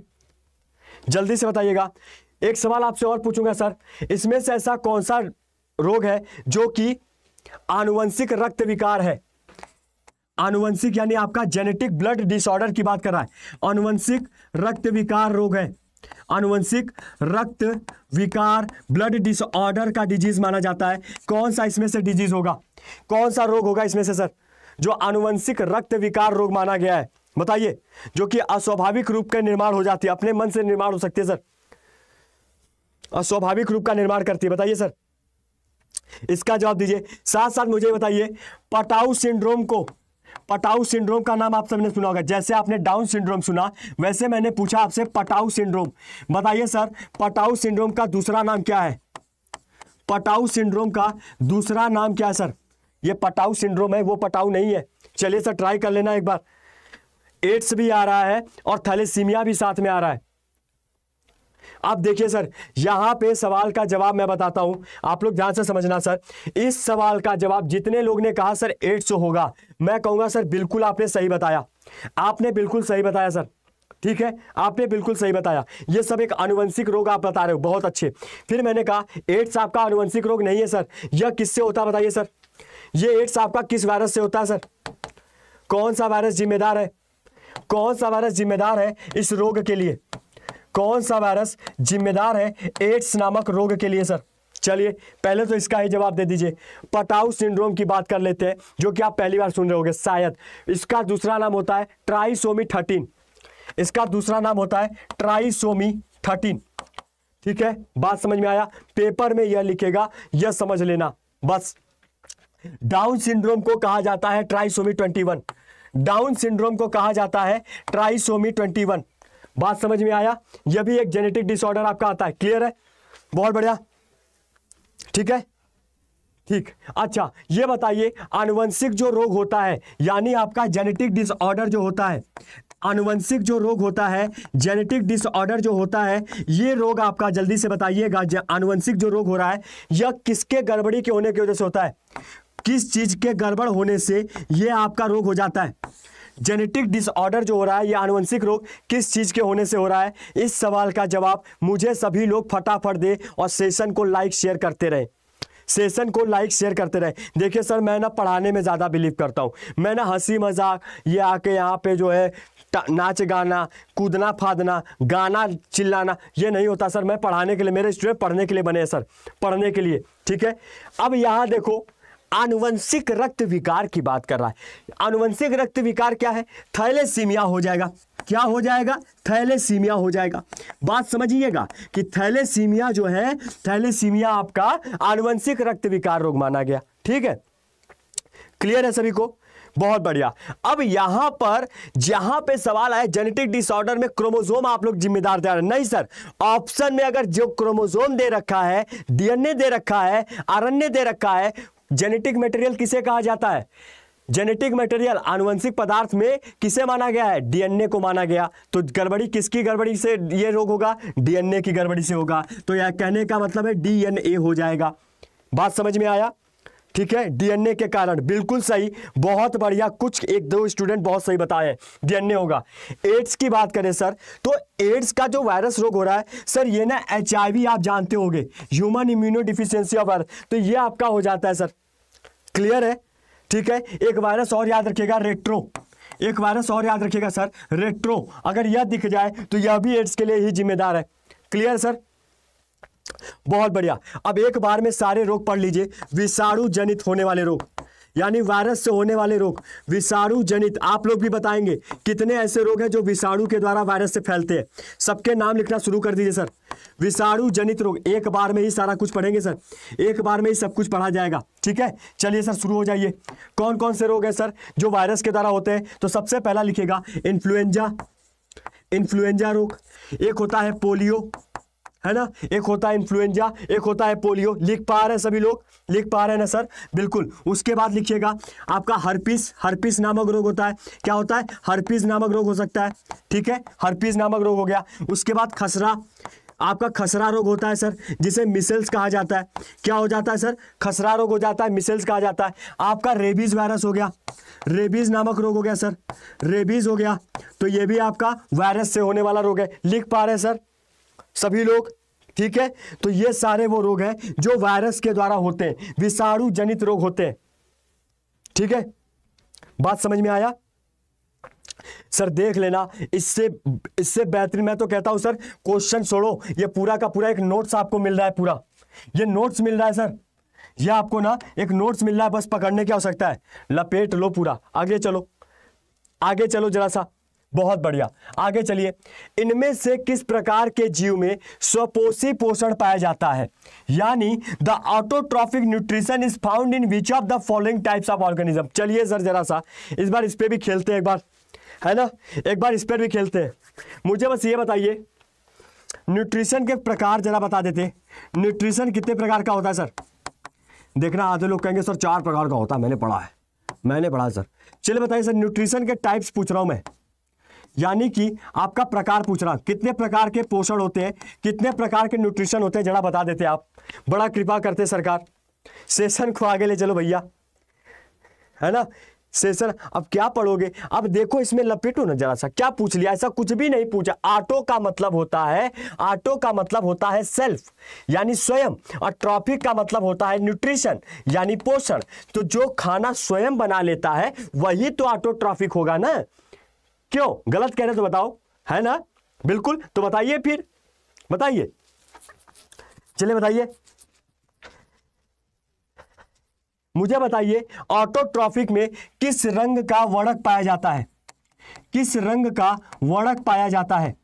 जल्दी से बताइएगा एक सवाल आपसे और पूछूंगा सर इसमें से ऐसा कौन सा रोग है जो कि आनुवंशिक रक्त विकार है आनुवंशिक यानी आपका जेनेटिक ब्लड डिसऑर्डर की बात कर रहा है आनुवंशिक रक्त विकार रोग है अनुवंशिक रक्त विकार ब्लड डिसऑर्डर का डिजीज माना जाता है कौन सा इसमें से डिजीज होगा कौन सा रोग होगा इसमें से सर जो अनुवंशिक रक्त विकार रोग माना गया है बताइए जो कि अस्वाभाविक रूप के निर्माण हो जाती है अपने मन से निर्माण हो सकती है सर अस्वाभाविक रूप का निर्माण करती है बताइए सर इसका जवाब दीजिए साथ साथ मुझे बताइए पटाऊ सिंड्रोम को पटाऊ सिंड्रोम का नाम आप सबने सुना होगा जैसे आपने डाउन सिंड्रोम सुना वैसे मैंने पूछा आपसे पटाऊ सिंड्रोम बताइए सर पटाऊ सिंड्रोम का दूसरा नाम क्या है पटाऊ सिंड्रोम का दूसरा नाम क्या है सर ये पटाऊ सिंड्रोम है वो पटाऊ नहीं है चलिए सर ट्राई कर लेना एक बार एड्स भी आ रहा है और थैलेसीमिया भी साथ में आ रहा है अब देखिए सर यहाँ पे सवाल का जवाब मैं बताता हूं आप लोग ध्यान से समझना सर इस सवाल का जवाब जितने लोग ने कहा सर 800 होगा मैं कहूँगा सर बिल्कुल आपने सही बताया आपने बिल्कुल सही बताया सर ठीक है आपने बिल्कुल सही बताया ये सब एक अनुवंशिक रोग आप बता रहे हो बहुत अच्छे फिर मैंने कहा एड्स आपका अनुवंशिक रोग नहीं है सर यह किससे होता बताइए सर ये एड्स आपका किस वायरस से होता है सर कौन सा वायरस जिम्मेदार है कौन सा वायरस जिम्मेदार है इस रोग के लिए कौन सा वायरस जिम्मेदार है एड्स नामक रोग के लिए सर चलिए पहले तो इसका ही जवाब दे दीजिए पटाऊ सिंड्रोम की बात कर लेते हैं जो कि आप पहली बार सुन रहे होंगे शायद इसका दूसरा नाम होता है ट्राइसोमी थर्टीन इसका दूसरा नाम होता है ट्राइसोमी थर्टीन ठीक है बात समझ में आया पेपर में यह लिखेगा यह समझ लेना बस डाउन सिंड्रोम को कहा जाता है trisomy twenty one Down syndrome को कहा जाता है ट्राइसोमी ट्वेंटी वन बात समझ में आया यह भी एक जेनेटिक डिसऑर्डर आपका आता है क्लियर है बहुत बढ़िया ठीक है ठीक अच्छा ये बताइए आनुवंशिक जो रोग होता है यानी आपका जेनेटिक डिसऑर्डर जो होता है आनुवंशिक जो रोग होता है जेनेटिक डिसऑर्डर जो होता है ये रोग आपका जल्दी से बताइएगा आनुवंशिक जो रोग हो रहा है यह किसके गड़बड़ी के होने की वजह से होता है किस चीज के गड़बड़ होने से यह आपका रोग हो जाता है जेनेटिक डिसऑर्डर जो हो रहा है या आनुवंशिक रोग किस चीज़ के होने से हो रहा है इस सवाल का जवाब मुझे सभी लोग फटाफट दे और सेशन को लाइक शेयर करते रहें सेशन को लाइक शेयर करते रहे देखिए सर मैं ना पढ़ाने में ज़्यादा बिलीव करता हूँ मैं ना हंसी मजाक ये आके यहाँ पे जो है नाच गाना कूदना फादना गाना चिल्लाना ये नहीं होता सर मैं पढ़ाने के लिए मेरे स्टूडेंट पढ़ने के लिए बने हैं सर पढ़ने के लिए ठीक है अब यहाँ देखो आनुवंशिक रक्त विकार की बात कर रहा है आनुवंशिक रक्त विकार क्या है थैलेसीमिया हो जाएगा क्या हो जाएगा थैलेसीमिया हो जाएगा बात समझिएगा कि थैलेसीमिया जो है थैलेसीमिया आपका आनुवंशिक रक्त विकार रोग माना गया ठीक है क्लियर है सभी को बहुत बढ़िया अब यहां पर जहां पे सवाल आया जेनेटिक डिसऑर्डर में क्रोमोजोम आप लोग जिम्मेदार दे रहे हैं नहीं सर ऑप्शन में अगर जो क्रोमोजोम दे रखा है डीएनए दे रखा है आरएनए दे रखा है जेनेटिक मटेरियल किसे कहा जाता है जेनेटिक मटेरियल आनुवंशिक पदार्थ में किसे माना गया है डीएनए को माना गया तो गड़बड़ी किसकी गड़बड़ी से ये रोग होगा डीएनए की गड़बड़ी से होगा तो यह कहने का मतलब है डीएनए हो जाएगा बात समझ में आया ठीक है डीएनए के कारण बिल्कुल सही बहुत बढ़िया कुछ एक दो स्टूडेंट बहुत सही बताए डीएनए होगा एड्स की बात करें सर तो एड्स का जो वायरस रोग हो रहा है सर ये ना एच आप जानते होंगे ह्यूमन इम्यूनो डिफिशियंसी ऑफ तो ये आपका हो जाता है सर क्लियर है ठीक है एक वायरस और याद रखिएगा रेट्रो एक वायरस और याद रखिएगा सर रेट्रो अगर यह दिख जाए तो यह भी एड्स के लिए ही जिम्मेदार है क्लियर सर बहुत बढ़िया अब एक बार में सारे रोग पढ़ लीजिए विषाणु जनित होने वाले रोग यानी वायरस से होने वाले रोग विषाणु जनित आप लोग भी बताएंगे कितने ऐसे रोग हैं जो विषाणु के द्वारा वायरस से फैलते हैं सबके नाम लिखना शुरू कर दीजिए सर विषाणु जनित रोग एक बार में ही सारा कुछ पढ़ेंगे सर एक बार में ही सब कुछ पढ़ा जाएगा ठीक है चलिए सर शुरू हो जाइए कौन कौन से रोग हैं सर जो वायरस के द्वारा होते हैं तो सबसे पहला लिखेगा इन्फ्लुएंजा इन्फ्लुएंजा रोग एक होता है पोलियो है ना एक होता है इन्फ्लुएंजा एक होता है पोलियो लिख पा रहे हैं सभी लोग लिख पा रहे हैं ना सर बिल्कुल उसके बाद लिखिएगा आपका हर्पीस हर्पीस नामक रोग होता है क्या होता है हर्पीस नामक रोग हो सकता है ठीक है हर्पीस नामक रोग हो गया उसके बाद खसरा आपका खसरा रोग होता है सर जिसे मिसेल्स कहा जाता है क्या हो जाता है सर खसरा रोग हो जाता है मिसेल्स कहा जाता है आपका रेबीज वायरस हो गया रेबीज नामक रोग हो गया सर रेबीज हो गया तो ये भी आपका वायरस से होने वाला रोग है लिख पा रहे हैं सर सभी लोग ठीक है तो ये सारे वो रोग हैं जो वायरस के द्वारा होते हैं विषाणु जनित रोग होते हैं ठीक है बात समझ में आया सर देख लेना इससे इससे बेहतरीन मैं तो कहता हूं सर क्वेश्चन छोड़ो ये पूरा का पूरा एक नोट्स आपको मिल रहा है पूरा ये नोट्स मिल रहा है सर ये आपको ना एक नोट्स मिल रहा है बस पकड़ने की आवश्यकता है लपेट लो पूरा आगे चलो आगे चलो जरा सा बहुत बढ़िया आगे चलिए इनमें से किस प्रकार के जीव में स्वपोषी पोषण पाया जाता है यानी the autotrophic nutrition is found in which of the following types of organism चलिए सर जरा सा इस बार इस पर भी खेलते हैं एक बार है ना एक बार इस पर भी खेलते हैं मुझे बस ये बताइए न्यूट्रिशन के प्रकार जरा बता देते न्यूट्रिशन कितने प्रकार का होता है सर देखना आधे लोग कहेंगे सर चार प्रकार का होता है मैंने पढ़ा है मैंने पढ़ा सर चलिए बताइए सर न्यूट्रिशन के टाइप्स पूछ रहा हूँ मैं यानी कि आपका प्रकार पूछ रहा कितने प्रकार के पोषण होते हैं कितने प्रकार के न्यूट्रिशन होते हैं जरा बता देते आप बड़ा कृपा करते सरकार सेशन को आगे ले चलो भैया है ना सेशन अब क्या पढ़ोगे अब देखो इसमें लपेटो ना जरा सा क्या पूछ लिया ऐसा कुछ भी नहीं पूछा ऑटो का मतलब होता है ऑटो का मतलब होता है सेल्फ यानी स्वयं और ट्रॉफिक का मतलब होता है न्यूट्रिशन यानी पोषण तो जो खाना स्वयं बना लेता है वही तो ऑटो ट्रॉफिक होगा ना क्यों गलत कह रहे तो बताओ है ना बिल्कुल तो बताइए फिर बताइए चलिए बताइए मुझे बताइए ऑटोट्रॉफिक में किस रंग का वर्णक पाया जाता है किस रंग का वर्णक पाया जाता है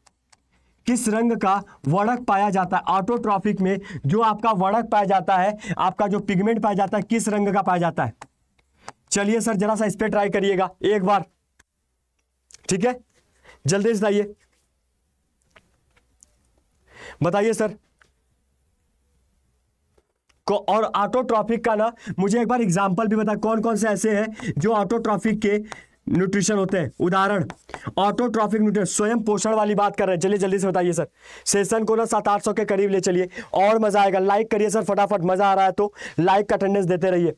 किस रंग का वर्णक पाया जाता है ऑटोट्रॉफिक में जो आपका वर्णक पाया जाता है आपका जो पिगमेंट पाया जाता है किस रंग का पाया जाता है चलिए सर जरा सा इस पर ट्राई करिएगा एक बार ठीक है जल्दी सुनाइए बताइए सर को और ऑटोट्रॉफिक का ना मुझे एक बार एग्जाम्पल भी बता कौन कौन से ऐसे हैं जो ऑटोट्रॉफिक के न्यूट्रिशन होते हैं उदाहरण ऑटोट्रॉफिक न्यूट्रिशन स्वयं पोषण वाली बात कर रहे हैं चलिए जल्दी से बताइए सर सेशन को ना सात आठ सौ के करीब ले चलिए और मजा आएगा लाइक करिए सर फटाफट मजा आ रहा है तो लाइक का अटेंडेंस देते रहिए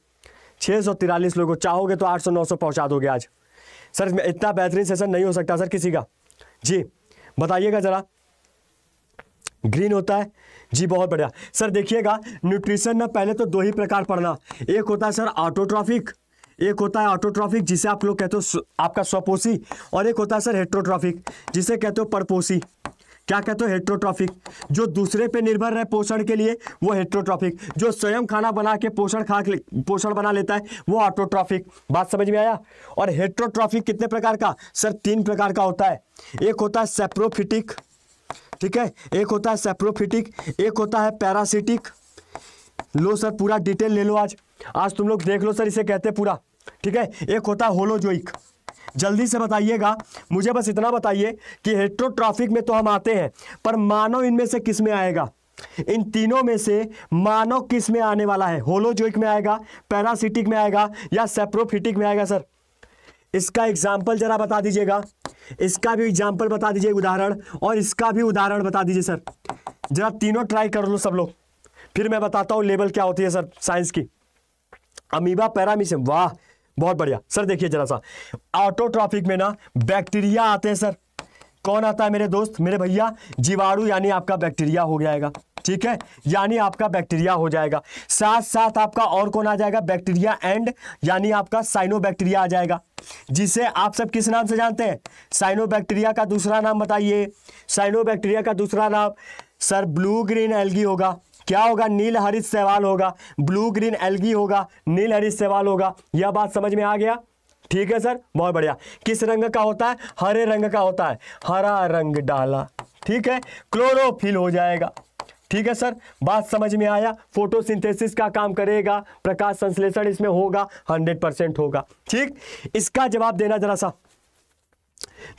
छः सौ तिरालीस लोगों चाहोगे तो आठ सौ नौ सौ पहुंचा दोगे आज सर इतना बेहतरीन सेशन नहीं हो सकता सर किसी का जी बताइएगा ज़रा ग्रीन होता है जी बहुत बढ़िया सर देखिएगा न्यूट्रिशन ना पहले तो दो ही प्रकार पढ़ना एक होता है सर ऑटोट्रॉफिक एक होता है ऑटोट्रॉफिक जिसे आप लोग कहते हो आपका स्वपोषी और एक होता है सर हेट्रोट्रॉफिक जिसे कहते हो परपोषी क्या कहते हो हेट्रोट्रॉफिक जो दूसरे पे निर्भर रहे पोषण के लिए वो हेट्रोट्रॉफिक जो स्वयं खाना बना के पोषण खा के पोषण बना लेता है वो ऑटोट्रॉफिक बात समझ में आया और हेट्रोट्रॉफिक कितने प्रकार का सर तीन प्रकार का होता है एक होता है सेप्रोफिटिक ठीक है एक होता है सेप्रोफिटिक एक होता है पैरासिटिक लो सर पूरा डिटेल ले लो आज आज तुम लोग देख लो सर इसे कहते पूरा ठीक है एक होता है होलोजोइक जल्दी से बताइएगा मुझे बस इतना बताइए कि हेट्रोट्रॉफिक में तो हम आते हैं पर मानव इनमें से किस में आएगा इन तीनों में से मानव किस में आने वाला है होलोजोइक में आएगा पैरासिटिक में आएगा या सेप्रोफिटिक में आएगा सर इसका एग्जाम्पल जरा बता दीजिएगा इसका भी एग्जाम्पल बता दीजिए उदाहरण और इसका भी उदाहरण बता दीजिए सर जरा तीनों ट्राई कर लो सब लोग फिर मैं बताता हूँ लेवल क्या होती है सर साइंस की अमीबा पैरामिशियम वाह बहुत बढ़िया सर देखिए जरा सा ऑटो ट्रॉफिक में ना बैक्टीरिया आते हैं सर कौन आता है मेरे दोस्त मेरे भैया जीवाणु यानी आपका बैक्टीरिया हो जाएगा ठीक है यानी आपका बैक्टीरिया हो जाएगा साथ साथ आपका और कौन आ जाएगा बैक्टीरिया एंड यानी आपका साइनो बैक्टीरिया आ जाएगा जिसे आप सब किस नाम से जानते हैं साइनो बैक्टीरिया का दूसरा नाम बताइए साइनो बैक्टीरिया का दूसरा नाम सर ब्लू ग्रीन एलगी होगा क्या होगा नील हरित सवाल होगा ब्लू ग्रीन एलगी होगा नील हरित सवाल होगा यह बात समझ में आ गया ठीक है सर बहुत बढ़िया किस रंग का होता है हरे रंग का होता है हरा रंग डाला ठीक है क्लोरोफिल हो जाएगा ठीक है सर बात समझ में आया फोटोसिंथेसिस का काम करेगा प्रकाश संश्लेषण इसमें होगा हंड्रेड परसेंट होगा ठीक इसका जवाब देना जरा सा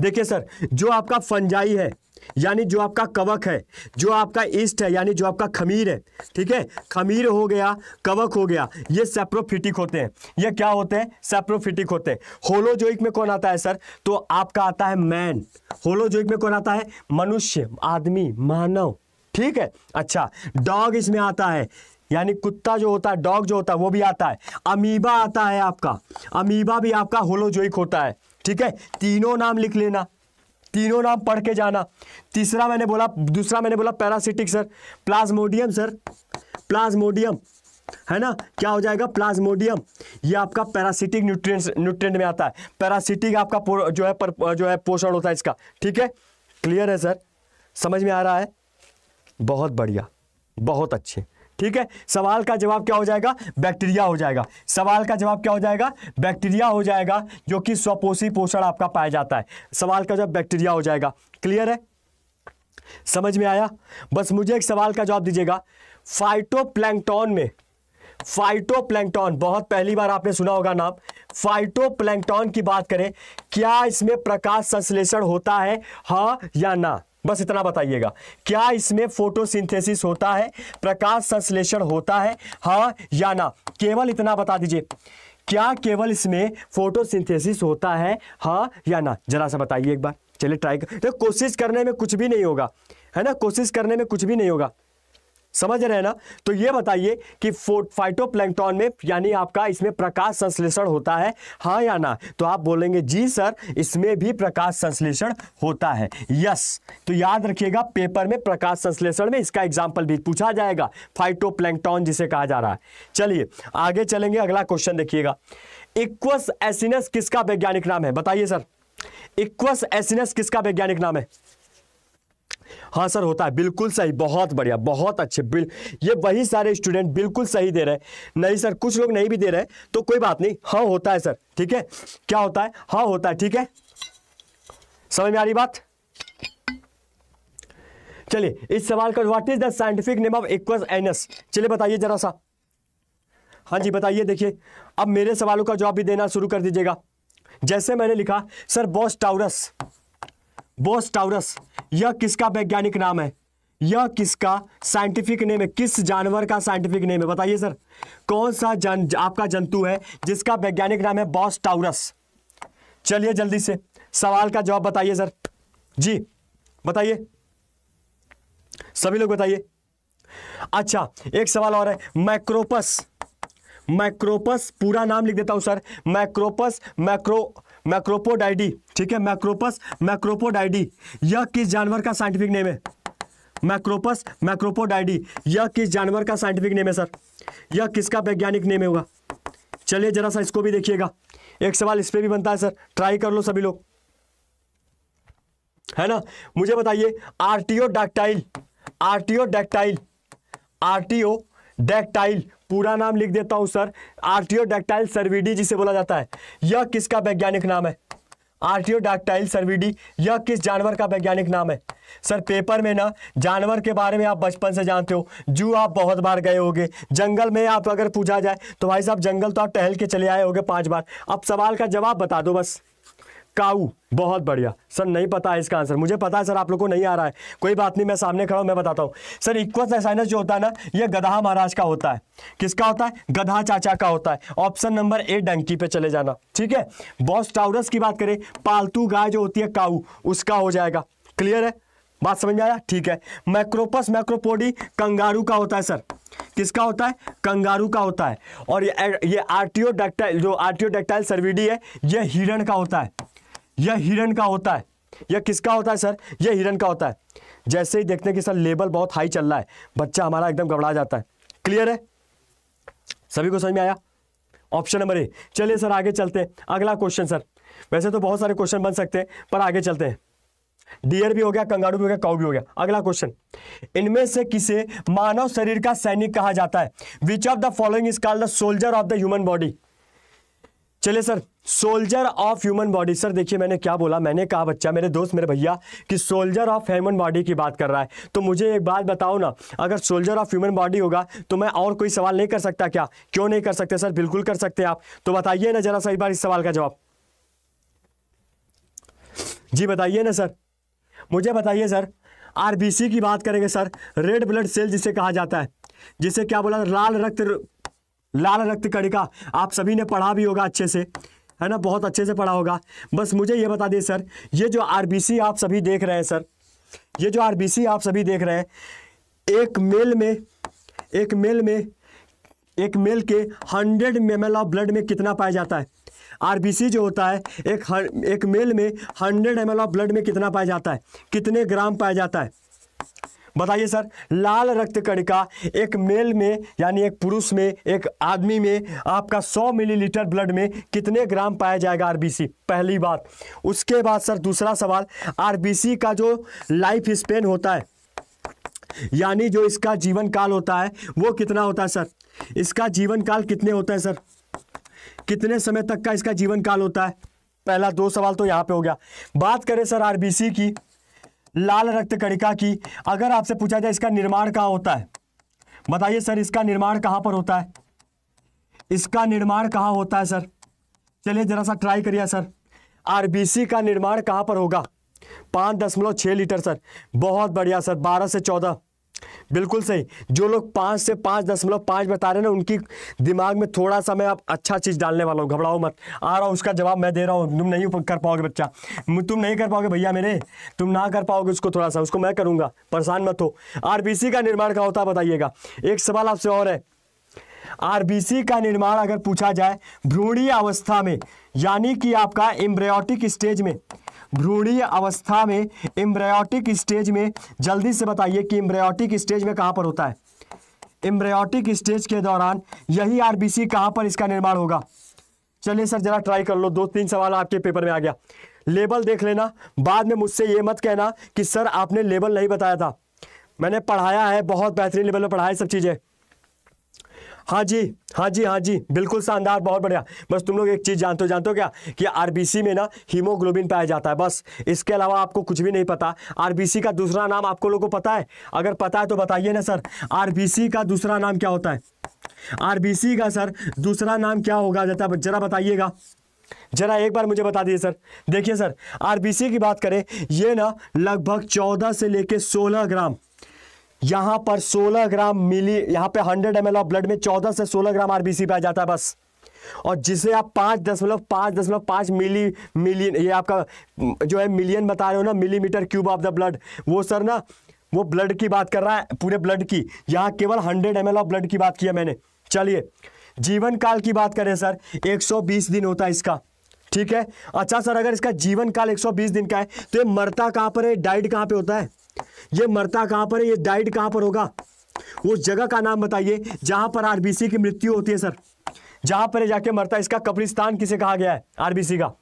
देखिए सर जो आपका फंजाई है यानी जो आपका कवक है जो आपका ईस्ट है यानी जो आपका खमीर है ठीक है खमीर हो गया कवक हो गया ये सेप्रोफिटिक होते हैं ये क्या होते हैं सेप्रोफिटिक होते हैं होलोजोइक में कौन आता है सर तो आपका आता है मैन होलोजोइक में कौन आता है मनुष्य आदमी मानव ठीक है अच्छा डॉग इसमें आता है यानी कुत्ता जो होता है डॉग जो होता है वो भी आता है अमीबा आता है आपका अमीबा भी आपका होलोजोइक होता है ठीक है तीनों नाम लिख लेना तीनों नाम पढ़ के जाना तीसरा मैंने बोला दूसरा मैंने बोला parasitic sir plasmodium sir plasmodium है ना क्या हो जाएगा प्लाज्मोडियम ये आपका पैरासिटिक न्यूट्रिएंट्स न्यूट्रिएंट में आता है पैरासिटिक आपका जो है पर, जो है पोषण होता है इसका ठीक है क्लियर है सर समझ में आ रहा है बहुत बढ़िया बहुत अच्छे ठीक है सवाल का जवाब क्या हो जाएगा बैक्टीरिया हो जाएगा सवाल का जवाब क्या हो जाएगा बैक्टीरिया हो जाएगा जो कि स्वपोषी पोषण आपका पाया जाता है सवाल का जवाब बैक्टीरिया हो जाएगा क्लियर है समझ में आया बस मुझे एक सवाल का जवाब दीजिएगा फाइटोप्लैंक्टॉन में फाइटोप्लैंक्टॉन बहुत पहली बार आपने सुना होगा नाम फाइटोप्लैंक्टॉन की बात करें क्या इसमें प्रकाश संश्लेषण होता है हा या ना बस इतना बताइएगा क्या इसमें फोटोसिंथेसिस होता है प्रकाश संश्लेषण होता है हा या ना केवल इतना बता दीजिए क्या केवल इसमें फोटोसिंथेसिस होता है हा या ना जरा सा बताइए एक बार चलिए ट्राई कर तो कोशिश करने में कुछ भी नहीं होगा है ना कोशिश करने में कुछ भी नहीं होगा समझ रहे हैं ना तो ये बताइए कि फाइटोप्लैंक्टॉन में यानी आपका इसमें प्रकाश संश्लेषण होता है हाँ या ना तो आप बोलेंगे जी सर इसमें भी प्रकाश संश्लेषण होता है यस तो याद रखिएगा पेपर में प्रकाश संश्लेषण में इसका एग्जाम्पल भी पूछा जाएगा फाइटोप्लैंक्टॉन जिसे कहा जा रहा है चलिए आगे चलेंगे अगला क्वेश्चन देखिएगा इक्वस एसिनस किसका वैज्ञानिक नाम है बताइए सर इक्वस एसिनस किसका वैज्ञानिक नाम है हाँ सर होता है बिल्कुल सही बहुत बढ़िया बहुत अच्छे बिल ये वही सारे स्टूडेंट बिल्कुल सही दे रहे हैं नहीं सर कुछ लोग नहीं भी दे रहे तो कोई बात नहीं हाँ होता है सर ठीक है क्या होता है हाँ होता है ठीक है समझ में आ रही बात चलिए इस सवाल का what is the scientific name of Equus asinus चलिए बताइए जरा सा हाँ जी बताइए देखिए अब मेरे सवालों का जवाब भी देना शुरू कर दीजिएगा जैसे मैंने लिखा sir Bos taurus Bos taurus यह किसका वैज्ञानिक नाम है यह किसका साइंटिफिक नेम है किस जानवर का साइंटिफिक नेम है बताइए सर कौन सा जन आपका जंतु है जिसका वैज्ञानिक नाम है बॉस टाउरस चलिए जल्दी से सवाल का जवाब बताइए सर जी बताइए सभी लोग बताइए अच्छा एक सवाल और है मैक्रोपस मैक्रोपस पूरा नाम लिख देता हूं सर मैक्रोपस मैक्रो मैक्रोपोडाइडी ठीक है मैक्रोपस मैक्रोपोडाइडी यह किस जानवर का साइंटिफिक नेम है मैक्रोपस मैक्रोपोडाइडी यह किस जानवर का साइंटिफिक नेम है सर यह किसका वैज्ञानिक नेम होगा चलिए जरा सा इसको भी देखिएगा एक सवाल इस पर भी बनता है सर ट्राई कर लो सभी लोग है ना मुझे बताइए artiodactyl artiodactyl artiodactyl पूरा नाम लिख देता हूं सर आर्टियो डैक्टाइल सर्विडी जिसे बोला जाता है यह किसका वैज्ञानिक नाम है आरटीओ डैक्टाइल सर्विडी यह किस जानवर का वैज्ञानिक नाम है सर पेपर में ना जानवर के बारे में आप बचपन से जानते हो जू आप बहुत बार गए होगे जंगल में आप अगर पूछा जाए तो भाई साहब जंगल तो आप टहल के चले आए होगे पांच बार अब सवाल का जवाब बता दो बस काऊ बहुत बढ़िया सर नहीं पता है इसका आंसर मुझे पता है सर आप लोग को नहीं आ रहा है कोई बात नहीं मैं सामने खड़ा हूं मैं बताता हूँ सर इक्वस एसाइनस जो होता है ना ये गधा महाराज का होता है किसका होता है गधा चाचा का होता है ऑप्शन नंबर ए डंकी पे चले जाना ठीक है बॉस टाउरस की बात करें पालतू गाय जो होती है काऊ उसका हो जाएगा क्लियर है बात समझ में आया ठीक है मैक्रोपस मैक्रोपोडी कंगारू का होता है सर किसका होता है कंगारू का होता है और ये ये आर्टियो डक्टाइल जो आर्टियो डक्टाइल सर्विडी है ये हिरण का होता है यह हिरण का होता है यह किसका होता है सर यह हिरण का होता है जैसे ही देखते हैं कि सर लेवल बहुत हाई चल रहा है बच्चा हमारा एकदम घबरा जाता है क्लियर है सभी को समझ में आया ऑप्शन नंबर ए चलिए सर आगे चलते हैं अगला क्वेश्चन सर वैसे तो बहुत सारे क्वेश्चन बन सकते हैं पर आगे चलते हैं डियर भी हो गया कंगारू भी हो गया काउ भी हो गया अगला क्वेश्चन इनमें से किसे मानव शरीर का सैनिक कहा जाता है which of the following is called the soldier of the human body चलिए sir soldier of human body sir देखिए मैंने क्या बोला मैंने कहा बच्चा मेरे दोस्त मेरे भैया कि सोल्जर ऑफ ह्यूमन बॉडी की बात कर रहा है तो मुझे एक बात बताओ ना अगर सोल्जर ऑफ ह्यूमन बॉडी होगा तो मैं और कोई सवाल नहीं कर सकता क्या क्यों नहीं कर सकते सर बिल्कुल कर सकते आप तो बताइए ना जरा सही बार इस सवाल का जवाब जी बताइए ना सर मुझे बताइए सर आरबीसी की बात करेंगे सर रेड ब्लड सेल जिसे कहा जाता है जिसे क्या बोला लाल रक्त लाल रक्त कणिका आप सभी ने पढ़ा भी होगा अच्छे से है ना बहुत अच्छे से पढ़ा होगा बस मुझे ये बता दें सर ये जो आरबीसी आप सभी देख रहे हैं सर ये जो आरबीसी आप सभी देख रहे हैं एक मेल में एक मेल में एक मेल के हंड्रेड एम ऑफ ब्लड में कितना पाया जाता है आरबीसी जो होता है एक एक मेल में हंड्रेड एम ऑफ ब्लड में कितना पाया जाता है कितने ग्राम पाया जाता है बताइए सर लाल रक्त कणिका एक मेल में यानी एक पुरुष में एक आदमी में आपका 100 मिलीलीटर ब्लड में कितने ग्राम पाया जाएगा आरबीसी पहली बात उसके बाद सर दूसरा सवाल आरबीसी का जो लाइफ स्पेन होता है यानी जो इसका जीवन काल होता है वो कितना होता है सर इसका जीवन काल कितने होता है सर कितने समय तक का इसका जीवन काल होता है पहला दो सवाल तो यहाँ पे हो गया बात करें सर आरबीसी की लाल रक्त कणिका की अगर आपसे पूछा जाए इसका निर्माण कहाँ होता है बताइए सर इसका निर्माण कहाँ पर होता है इसका निर्माण कहाँ होता है सर चलिए जरा सा ट्राई करिए सर आरबीसी का निर्माण कहाँ पर होगा पाँच दशमलव छः लीटर सर बहुत बढ़िया सर बारह से चौदह बिल्कुल सही जो लोग पाँच से पाँच दशमलव पाँच बता रहे हैं ना उनकी दिमाग में थोड़ा सा मैं आप अच्छा चीज़ डालने वाला हूँ घबराओ मत आ रहा हूँ उसका जवाब मैं दे रहा हूँ तुम नहीं कर पाओगे बच्चा तुम नहीं कर पाओगे भैया मेरे तुम ना कर पाओगे उसको थोड़ा सा उसको मैं करूँगा परेशान मत हो आर का निर्माण क्या होता बताइएगा एक सवाल आपसे और है आरबीसी का निर्माण अगर पूछा जाए भ्रूणीय अवस्था में यानी कि आपका एम्ब्रियोटिक स्टेज में भ्रूणीय अवस्था में एम्ब्रायोटिक स्टेज में जल्दी से बताइए कि एम्ब्रायोटिक स्टेज में कहाँ पर होता है एम्ब्रायोटिक स्टेज के दौरान यही आरबीसी कहाँ पर इसका निर्माण होगा चलिए सर जरा ट्राई कर लो दो तीन सवाल आपके पेपर में आ गया लेबल देख लेना बाद में मुझसे ये मत कहना कि सर आपने लेबल नहीं बताया था मैंने पढ़ाया है बहुत बेहतरीन लेवल पर पढ़ाया सब चीज़ें हाँ जी हाँ जी हाँ जी बिल्कुल शानदार बहुत बढ़िया बस तुम लोग एक चीज़ जानते हो जानते हो क्या कि आरबीसी में ना हीमोग्लोबिन पाया जाता है बस इसके अलावा आपको कुछ भी नहीं पता आरबीसी का दूसरा नाम आपको लोगों को पता है अगर पता है तो बताइए ना सर आरबीसी का दूसरा नाम क्या होता है आरबीसी का सर दूसरा नाम क्या होगा जता जरा बताइएगा जरा एक बार मुझे बता दीजिए सर देखिए सर आरबीसी की बात करें ये ना लगभग चौदह से लेकर सोलह ग्राम यहां पर 16 ग्राम मिली यहां पे 100 एम ऑफ ब्लड में 14 से 16 ग्राम आरबीसी आ जाता है बस और जिसे आप पाँच दशमलव पाँच दशमलव पाँच मिली मिलियन ये आपका जो है मिलियन बता रहे हो ना millimetre cube of the blood वो सर ना वो ब्लड की बात कर रहा है पूरे ब्लड की यहाँ केवल 100 एम ऑफ ब्लड की बात किया मैंने चलिए जीवन काल की बात करें सर एक दिन होता है इसका ठीक है अच्छा सर अगर इसका जीवन काल 120 दिन का है तो ये मरता कहाँ पर है डाइट कहाँ पे होता है ये मरता कहां पर है ये डाइड कहां पर होगा उस जगह का नाम बताइए जहां पर आरबीसी की मृत्यु होती है सर जहां पर जाके मरता है इसका कब्रिस्तान किसे कहा गया है आरबीसी का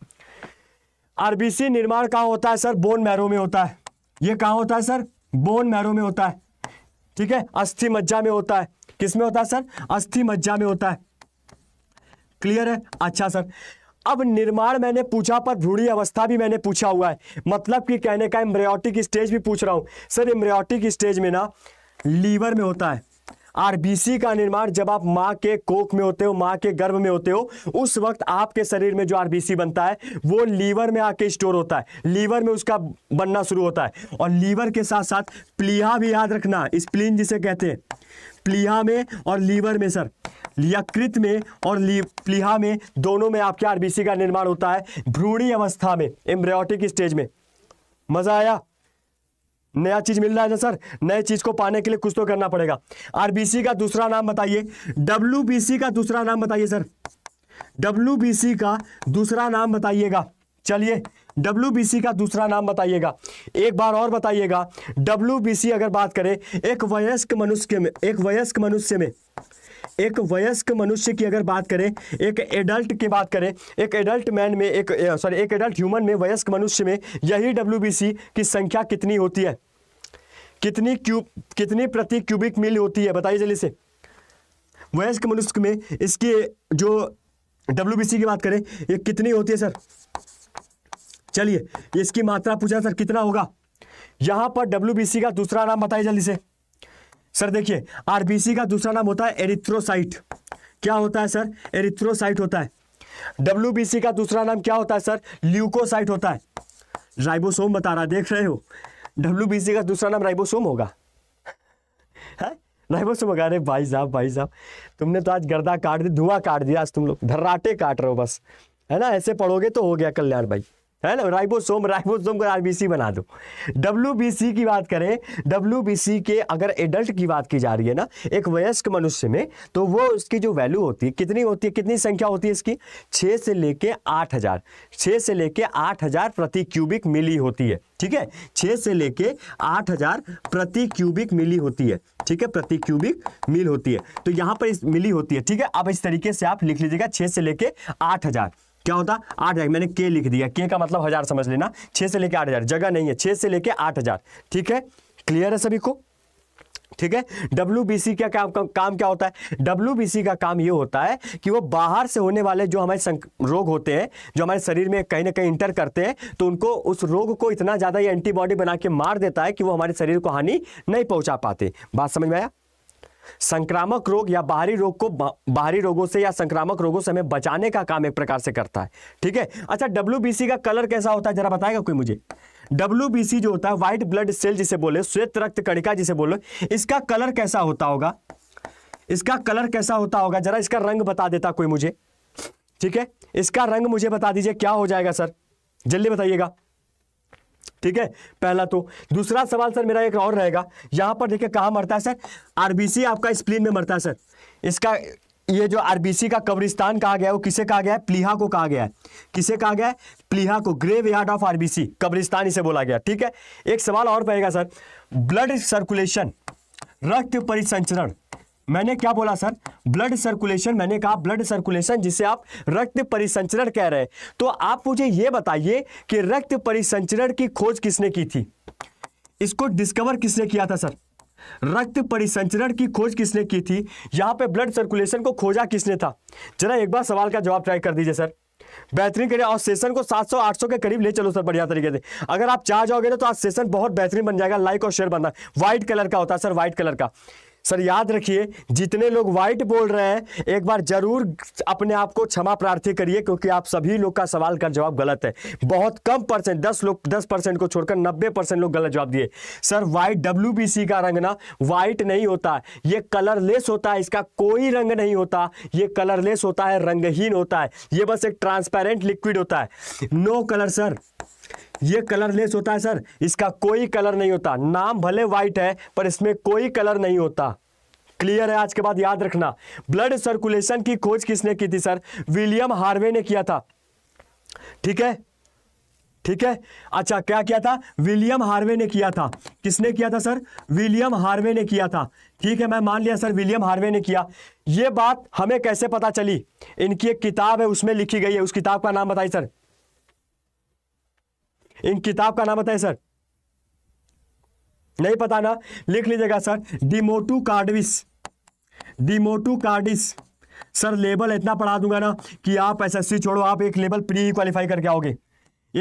आरबीसी निर्माण कहां होता है सर बोन मैरो में होता है ये कहाँ होता है सर बोन मैरो में होता है ठीक है अस्थि मज्जा में होता है किसमें होता है सर अस्थि मज्जा में होता है क्लियर है अच्छा सर अब निर्माण मैंने पूछा पर भ्रूणी अवस्था भी मैंने पूछा हुआ है मतलब कि कहने का एम्ब्रियोटिक स्टेज भी पूछ रहा हूं सर एम्ब्रियोटिक स्टेज में ना लीवर में होता है आरबीसी का निर्माण जब आप माँ के कोख में होते हो माँ के गर्भ में होते हो उस वक्त आपके शरीर में जो आरबीसी बनता है वो लीवर में आके स्टोर होता है लीवर में उसका बनना शुरू होता है और लीवर के साथ साथ प्लीहा भी याद रखना स्प्लीन जिसे कहते हैं प्लीहा में और लीवर में सर यकृत में और प्लीहा में दोनों में आपके आरबीसी का निर्माण होता है भ्रूणी अवस्था में एम्ब्रियोटिक स्टेज में मजा आया नया चीज मिल रहा है ना सर नए चीज को पाने के लिए कुछ तो करना पड़ेगा आरबीसी का दूसरा नाम बताइए डब्ल्यू का दूसरा नाम बताइए सर डब्ल्यू का दूसरा नाम बताइएगा चलिए डब्ल्यू का दूसरा नाम बताइएगा एक बार और बताइएगा डब्ल्यू अगर बात करें एक वयस्क मनुष्य में एक वयस्क मनुष्य में एक वयस्क मनुष्य की अगर बात करें एक एडल्ट की बात करें एक एडल्ट मैन में एक सॉरी एक एडल्ट ह्यूमन में वयस्क मनुष्य में यही डब्ल्यू की संख्या कितनी होती है कितनी क्यूब कितनी प्रति क्यूबिक मील होती है बताइए जल्दी से वयस्क मनुष्य में इसकी जो डब्ल्यू की बात करें ये कितनी होती है सर चलिए इसकी मात्रा पूछा सर कितना होगा यहां पर डब्ल्यू का दूसरा नाम बताइए जल्दी से सर देखिए आरबीसी का दूसरा नाम होता है एरिथ्रोसाइट क्या होता है सर एरिथ्रोसाइट होता है डब्ल्यू का दूसरा नाम क्या होता है सर ल्यूकोसाइट होता है राइबोसोम बता रहा देख रहे हो डब्ल्यू का दूसरा नाम राइबोसोम होगा है राइबोसोम होगा अरे भाई साहब भाई साहब तुमने तो आज गर्दा काट दी धुआं काट दिया आज तुम लोग धर्राटे काट रहे हो बस है ना ऐसे पढ़ोगे तो हो गया कल्याण भाई है ना राइबोसोम राइबोसोम का आरबीसी बना दो डब्ल्यूबीसी की बात करें डब्ल्यूबीसी के अगर एडल्ट की बात की जा रही है ना एक वयस्क मनुष्य में तो वो उसकी जो वैल्यू होती है कितनी होती है कितनी संख्या होती है इसकी छः से लेके आठ हज़ार छः से लेके आठ हज़ार प्रति क्यूबिक मिली होती है ठीक है छः से लेके आठ हज़ार प्रति क्यूबिक मिली होती है ठीक है प्रति क्यूबिक मिल होती है तो यहाँ पर मिली होती है ठीक है अब इस तरीके से आप लिख लीजिएगा छः से लेके आठ हज़ार क्या होता आठ हजार मैंने के लिख दिया के का मतलब हजार समझ लेना छह से लेकर आठ हजार जगह नहीं है छह से लेकर आठ हजार ठीक है क्लियर है सभी को ठीक है डब्ल्यू बी सी का काम का, काम क्या होता है डब्ल्यू बी सी का काम ये होता है कि वो बाहर से होने वाले जो हमारे रोग होते हैं जो हमारे शरीर में कहीं ना कहीं इंटर करते हैं तो उनको उस रोग को इतना ज़्यादा ये एंटीबॉडी बना के मार देता है कि वो हमारे शरीर को हानि नहीं पहुंचा पाते बात समझ में आया संक्रामक रोग या बाहरी रोग को बाहरी रोगों से या संक्रामक रोगों से हमें बचाने का काम एक प्रकार से करता है ठीक है अच्छा डब्ल्यू का कलर कैसा होता है जरा बताएगा कोई मुझे डब्ल्यू जो होता है व्हाइट ब्लड सेल जिसे बोले श्वेत रक्त कणिका जिसे बोले इसका कलर कैसा होता होगा इसका कलर कैसा होता होगा जरा इसका रंग बता देता कोई मुझे ठीक है इसका रंग मुझे बता दीजिए क्या हो जाएगा सर जल्दी बताइएगा ठीक है पहला तो दूसरा सवाल सर मेरा एक और रहेगा यहां पर देखिए कहां मरता है सर आरबीसी आपका स्प्लिन में मरता है सर इसका ये जो आरबीसी का कब्रिस्तान कहा गया है वो किसे कहा गया है प्लीहा को कहा गया है किसे कहा गया है प्लीहा को ग्रेव यार्ड ऑफ आरबीसी कब्रिस्तान इसे बोला गया ठीक है एक सवाल और पड़ेगा सर ब्लड सर्कुलेशन रक्त परिसंचरण मैंने क्या बोला सर ब्लड सर्कुलेशन मैंने कहा ब्लड सर्कुलेशन जिसे आप रक्त परिसंचरण कह रहे हैं तो आप मुझे यह बताइए कि रक्त परिसंचरण की खोज किसने की थी इसको डिस्कवर किसने किया था सर रक्त परिसंचरण की खोज किसने की थी यहां पे ब्लड सर्कुलेशन को खोजा किसने था जरा एक बार सवाल का जवाब ट्राई कर दीजिए सर बेहतरीन करिए और सेशन को 700 800 के करीब ले चलो सर बढ़िया तरीके से अगर आप चाह जाओगे ना तो आज सेशन बहुत बेहतरीन बन जाएगा लाइक और शेयर बनना व्हाइट कलर का होता है सर व्हाइट कलर का सर याद रखिए जितने लोग वाइट बोल रहे हैं एक बार जरूर अपने आप को क्षमा प्रार्थी करिए क्योंकि आप सभी लोग का सवाल का जवाब गलत है बहुत कम परसेंट दस लोग दस परसेंट को छोड़कर नब्बे परसेंट लोग गलत जवाब दिए सर वाइट डब्ल्यू का रंग ना वाइट नहीं होता ये कलरलेस होता है इसका कोई रंग नहीं होता ये कलरलेस होता है रंगहीन होता है ये बस एक ट्रांसपेरेंट लिक्विड होता है नो कलर सर ये कलरलेस होता है सर इसका कोई कलर नहीं होता नाम भले व्हाइट है पर इसमें कोई कलर नहीं होता क्लियर है आज के बाद याद रखना ब्लड सर्कुलेशन की खोज किसने की थी सर विलियम हार्वे ने किया था ठीक है ठीक है अच्छा क्या किया था विलियम हार्वे ने किया था किसने किया था सर विलियम हार्वे ने किया था ठीक है मैं मान लिया सर विलियम हार्वे ने किया ये बात हमें कैसे पता चली इनकी एक किताब है उसमें लिखी गई है उस किताब का नाम बताइए सर इन किताब का नाम बताए सर नहीं पता ना लिख लीजिएगा सर डिमोटू कार्डविस डिमोटू कार्डिस सर लेवल इतना पढ़ा दूंगा ना कि आप एसएससी छोड़ो आप एक लेवल प्री ही क्वालिफाई करके आओगे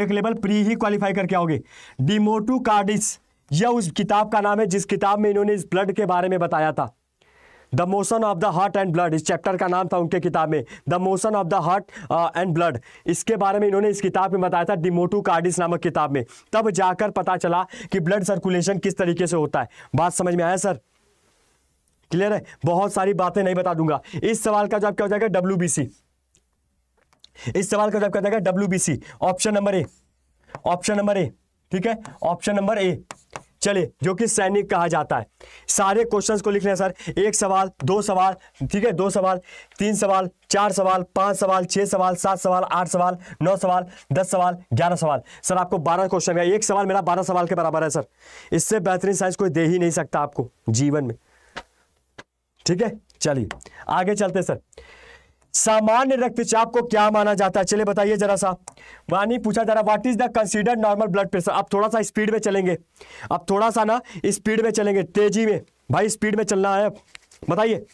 एक लेवल प्री ही क्वालिफाई करके आओगे डिमोटू कार्डिस यह उस किताब का नाम है जिस किताब में इन्होंने इस ब्लड के बारे में बताया था the motion of the heart and blood इस चैप्टर का नाम था उनके किताब में the motion of the heart and blood इसके बारे में इन्होंने इस किताब में बताया था डिमोटू कार्डिस नामक किताब में तब जाकर पता चला कि ब्लड सर्कुलेशन किस तरीके से होता है बात समझ में आया सर क्लियर है बहुत सारी बातें नहीं बता दूंगा इस सवाल का जवाब क्या हो जाएगा डब्ल्यू इस सवाल का जवाब क्या हो जाएगा W option number A option number A ठीक है ऑप्शन नंबर ए चलिए जो कि सैनिक कहा जाता है सारे क्वेश्चंस को लिख लें सर एक सवाल दो सवाल ठीक है दो सवाल तीन सवाल चार सवाल पांच सवाल छह सवाल सात सवाल आठ सवाल नौ सवाल दस सवाल ग्यारह सवाल सर आपको बारह क्वेश्चन है एक सवाल मेरा बारह सवाल के बराबर है सर इससे बेहतरीन साइंस कोई दे ही नहीं सकता आपको जीवन में ठीक है चलिए आगे चलते सर सामान्य रक्तचाप को क्या माना जाता है चलिए बताइए जरा सा वानी पूछा जरा what is the consider normal blood pressure आप थोड़ा सा स्पीड में चलेंगे आप थोड़ा सा ना स्पीड में चलेंगे तेजी में भाई स्पीड में चलना है बताइए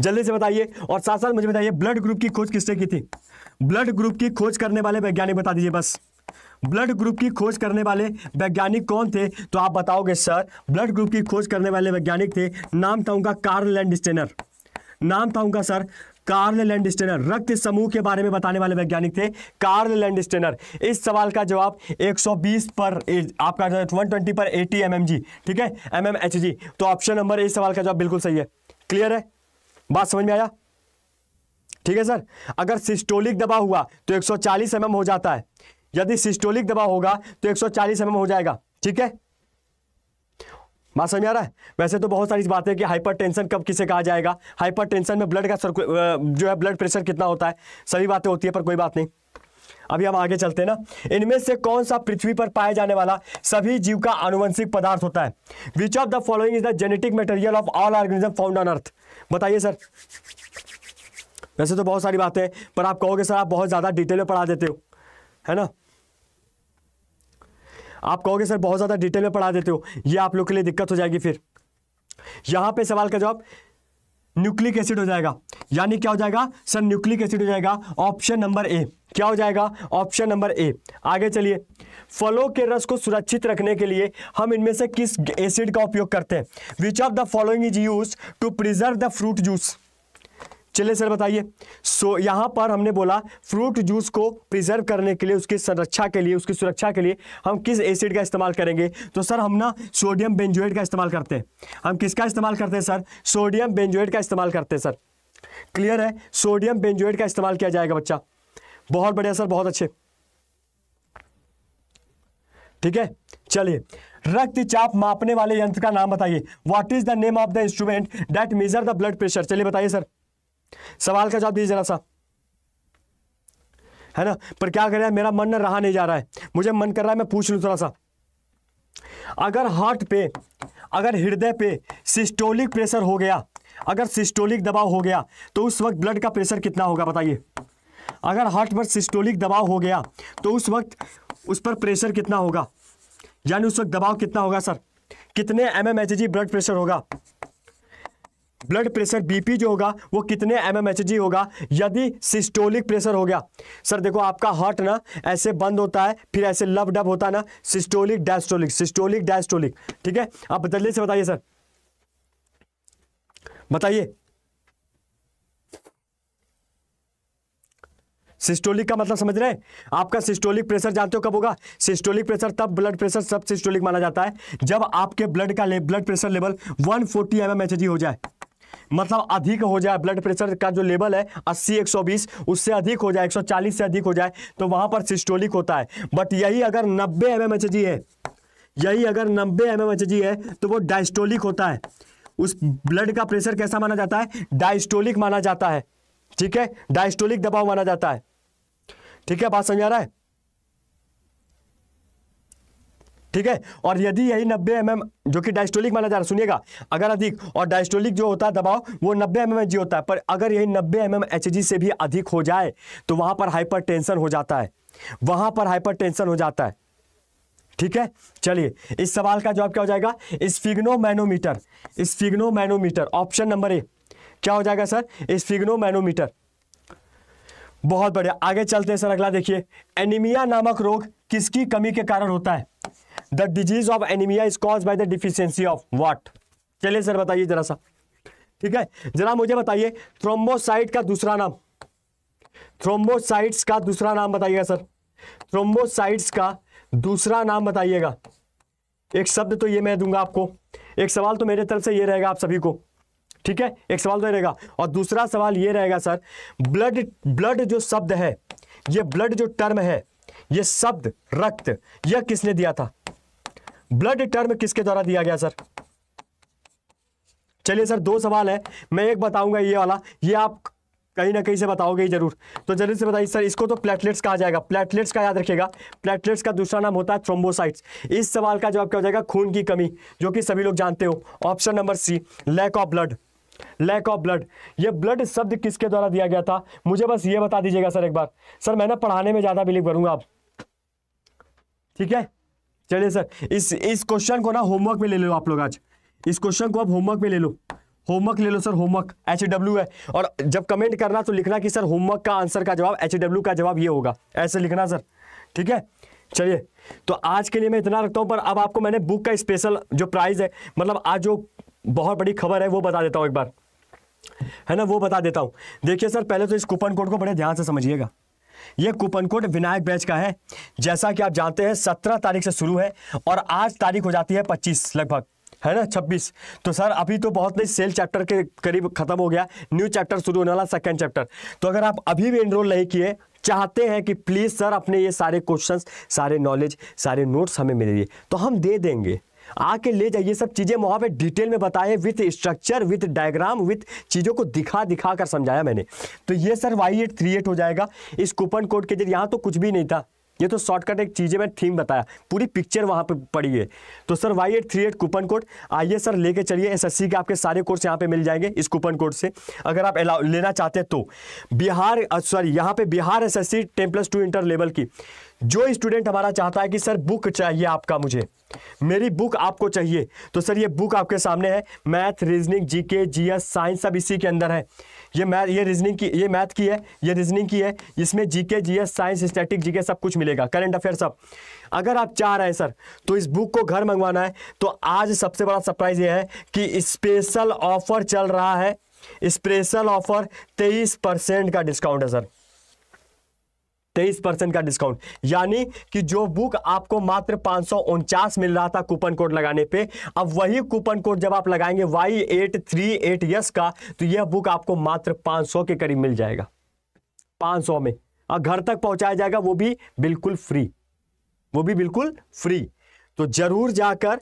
जल्दी से बताइए और साथ साथ मुझे बताइए ब्लड ग्रुप की खोज किसने की थी ब्लड ग्रुप की खोज करने वाले वैज्ञानिक बता दीजिए बस ब्लड ग्रुप की खोज करने वाले वैज्ञानिक कौन थे तो आप बताओगे सर ब्लड ग्रुप की खोज करने वाले वैज्ञानिक थे नाम था उनका कार्ल लैंड स्टेनर नाम था उनका सर कार्ल लैंडस्टेनर रक्त समूह के बारे में बताने वाले वैज्ञानिक थे कार्ल लैंडस्टेनर इस सवाल का जवाब 120 पर आपका 120 पर 80 एम ठीक है एम तो ऑप्शन नंबर इस सवाल का जवाब बिल्कुल सही है क्लियर है बात समझ में आया ठीक है सर अगर सिस्टोलिक दबाव हुआ तो 140 सौ mm हो जाता है यदि सिस्टोलिक दबाव होगा तो 140 सौ mm हो जाएगा ठीक है बात समझ आ रहा है वैसे तो बहुत सारी बातें कि हाइपरटेंशन कब किसे कहा जाएगा हाइपरटेंशन में ब्लड का सर्कु जो है ब्लड प्रेशर कितना होता है सभी बातें होती है पर कोई बात नहीं अभी हम आगे चलते हैं ना इनमें से कौन सा पृथ्वी पर पाया जाने वाला सभी जीव का आनुवंशिक पदार्थ होता है which of the following is the genetic material of all organism found on earth बताइए सर वैसे तो बहुत सारी बातें पर आप कहोगे सर आप बहुत ज़्यादा डिटेल में पढ़ा देते हो है ना आप कहोगे सर बहुत ज़्यादा डिटेल में पढ़ा देते हो ये आप लोग के लिए दिक्कत हो जाएगी फिर यहाँ पे सवाल का जवाब न्यूक्लिक एसिड हो जाएगा यानी क्या हो जाएगा सर न्यूक्लिक एसिड हो जाएगा ऑप्शन नंबर ए क्या हो जाएगा ऑप्शन नंबर ए आगे चलिए फलों के रस को सुरक्षित रखने के लिए हम इनमें से किस एसिड का उपयोग करते हैं which of the following is use to preserve the fruit juice चलिए सर बताइए सो so, यहाँ पर हमने बोला फ्रूट जूस को प्रिजर्व करने के लिए उसकी संरक्षा के लिए उसकी सुरक्षा के लिए हम किस एसिड का इस्तेमाल करेंगे तो सर हम ना सोडियम बेंजोइड का इस्तेमाल करते हैं हम किसका इस्तेमाल करते हैं सर सोडियम बेंजोइड का इस्तेमाल करते हैं सर क्लियर है सोडियम बेंजोइड का इस्तेमाल किया जाएगा बच्चा बहुत बढ़िया सर बहुत अच्छे ठीक है चलिए रक्तचाप मापने वाले यंत्र का नाम बताइए what is the name of the instrument that measure the blood pressure चलिए बताइए सर सवाल का जवाब दीजिए जरा सा है ना पर क्या कर रहा है मेरा मन ना रहा नहीं जा रहा है मुझे मन कर रहा है मैं पूछ लू थोड़ा सा अगर हार्ट पे अगर हृदय पे सिस्टोलिक प्रेशर हो गया अगर सिस्टोलिक दबाव हो गया तो उस वक्त ब्लड का प्रेशर कितना होगा बताइए अगर हार्ट पर सिस्टोलिक दबाव हो गया तो उस वक्त उस पर प्रेशर कितना होगा यानी उस वक्त दबाव कितना होगा सर कितने एम एम ब्लड प्रेशर होगा ब्लड प्रेशर बीपी जो होगा वो कितने एम एम होगा यदि सिस्टोलिक प्रेशर हो गया सर देखो आपका हार्ट ना ऐसे बंद होता है फिर ऐसे लब डब होता है ना सिस्टोलिक डायस्टोलिक सिस्टोलिक डायस्टोलिक ठीक है आप जल्दी से बताइए सर बताइए सिस्टोलिक का मतलब समझ रहे हैं आपका सिस्टोलिक प्रेशर जानते हो कब होगा सिस्टोलिक प्रेशर तब ब्लड प्रेशर सब सिस्टोलिक माना जाता है जब आपके ब्लड का blood pressure level 140 forty mm हो जाए मतलब अधिक हो जाए ब्लड प्रेशर का जो लेवल है 80 120 उससे अधिक हो जाए 140 से अधिक हो जाए तो वहां पर सिस्टोलिक होता है बट यही अगर नब्बे एम है यही अगर नब्बे एम है तो वो डायस्टोलिक होता है उस ब्लड का प्रेशर कैसा माना जाता है डायस्टोलिक माना जाता है ठीक है डायस्टोलिक दबाव माना जाता है ठीक है बात समझ आ रहा है ठीक है और यदि यही 90 एम mm, जो कि डायस्टोलिक माना जा रहा है सुनिएगा अगर अधिक और डायस्टोलिक जो होता है दबाव वो 90 एम mm जी होता है पर अगर यही 90 एम mm से भी अधिक हो जाए तो वहां पर हाइपर हो जाता है वहां पर हाइपर हो जाता है ठीक है चलिए इस सवाल का जवाब क्या हो जाएगा manometer sphygmomanometer option number A क्या हो जाएगा सर मैनोमीटर बहुत बढ़िया आगे चलते हैं सर अगला देखिए एनीमिया नामक रोग किसकी कमी के कारण होता है the disease of anaemia is cause by the deficiency of what चलिए सर बताइए जरा सा ठीक है जरा मुझे बताइए थ्रोम्बोसाइट का दूसरा नाम थ्रोम्बोसाइट्स का दूसरा नाम बताइएगा सर थ्रोम्बोसाइट्स का दूसरा नाम बताइएगा एक शब्द तो ये मैं दूंगा आपको एक सवाल तो मेरे तरफ से ये रहेगा आप सभी को ठीक है एक सवाल तो रहेगा और दूसरा सवाल ये रहेगा सर ब्लड ब्लड जो शब्द है ये ब्लड जो टर्म है ये शब्द रक्त यह किसने दिया था ब्लड टर्म किसके द्वारा दिया गया सर चलिए सर दो सवाल है मैं एक बताऊंगा ये वाला ये आप कहीं ना कहीं से बताओगे ही जरूर तो जरूर से बताइए सर इसको तो प्लेटलेट्स कहा जाएगा प्लेटलेट्स का याद रखिएगा प्लेटलेट्स का दूसरा नाम होता है थ्रोम्बोसाइट्स इस सवाल का जवाब क्या हो जाएगा खून की कमी जो कि सभी लोग जानते हो option number C lack of blood lack of blood ये ब्लड शब्द किसके द्वारा दिया गया था मुझे बस ये बता दीजिएगा सर एक बार सर मैं ना पढ़ाने में ज़्यादा बिलीव करूंगा आप ठीक है चलिए सर इस इस क्वेश्चन को ना होमवर्क में ले लो आप लोग आज इस क्वेश्चन को आप होमवर्क में ले लो होमवर्क ले लो सर होमवर्क एच डब्ल्यू है और जब कमेंट करना तो लिखना कि सर होमवर्क का आंसर का जवाब एच डब्ल्यू का जवाब ये होगा ऐसे लिखना सर ठीक है चलिए तो आज के लिए मैं इतना रखता हूँ पर अब आपको मैंने बुक का स्पेशल जो प्राइज़ है मतलब आज जो बहुत बड़ी खबर है वो बता देता हूँ एक बार है ना वो बता देता हूँ देखिए सर पहले तो इस कूपन कोड को बड़े ध्यान से समझिएगा ये कूपन कोड विनायक बैच का है जैसा कि आप जानते हैं सत्रह तारीख से शुरू है और आज तारीख हो जाती है पच्चीस लगभग है ना छब्बीस तो सर अभी तो बहुत नहीं सेल चैप्टर के करीब खत्म हो गया न्यू चैप्टर शुरू होने वाला सेकेंड चैप्टर तो अगर आप अभी भी इनरोल नहीं किए चाहते हैं कि प्लीज़ सर अपने ये सारे क्वेश्चंस सारे नॉलेज सारे नोट्स हमें मिले तो हम दे देंगे आके ले जाइए सब चीज़ें वहां पे डिटेल में बताए with structure with diagram with चीज़ों को दिखा दिखा कर समझाया मैंने तो ये sir Y eight three eight हो जाएगा इस कूपन कोड के जरिए यहाँ तो कुछ भी नहीं था ये तो शॉर्टकट एक चीज़ें मैं थीम बताया पूरी पिक्चर वहाँ पे पड़ी है तो sir Y eight three eight coupon code आइए सर लेके चलिए एसएससी के आपके सारे कोर्स यहाँ पे मिल जाएंगे इस कूपन कोड से अगर आप अलाउ लेना चाहते हैं तो बिहार सॉरी यहाँ पे Bihar S S C ten plus two inter level की जो स्टूडेंट हमारा चाहता है कि सर बुक चाहिए आपका मुझे मेरी बुक आपको चाहिए तो सर ये बुक आपके सामने है math reasoning GK GS science सब इसी के अंदर है ये मैथ ये रीजनिंग की ये मैथ की है ये रीजनिंग की है इसमें GK GS science static GK सब कुछ मिलेगा करंट अफेयर सब अगर आप चाह रहे हैं सर तो इस बुक को घर मंगवाना है तो आज सबसे बड़ा सरप्राइज ये है कि स्पेशल ऑफर चल रहा है स्पेशल ऑफर तेईस परसेंट का डिस्काउंट है सर तेईस परसेंट का डिस्काउंट यानी कि जो बुक आपको मात्र पाँच मिल रहा था कूपन कोड लगाने पे अब वही कूपन कोड जब आप लगाएंगे Y eight three eight yes का तो यह बुक आपको मात्र सौ के करीब मिल जाएगा सौ में और घर तक पहुंचाया जाएगा वो भी बिल्कुल फ्री वो भी बिल्कुल फ्री तो जरूर जाकर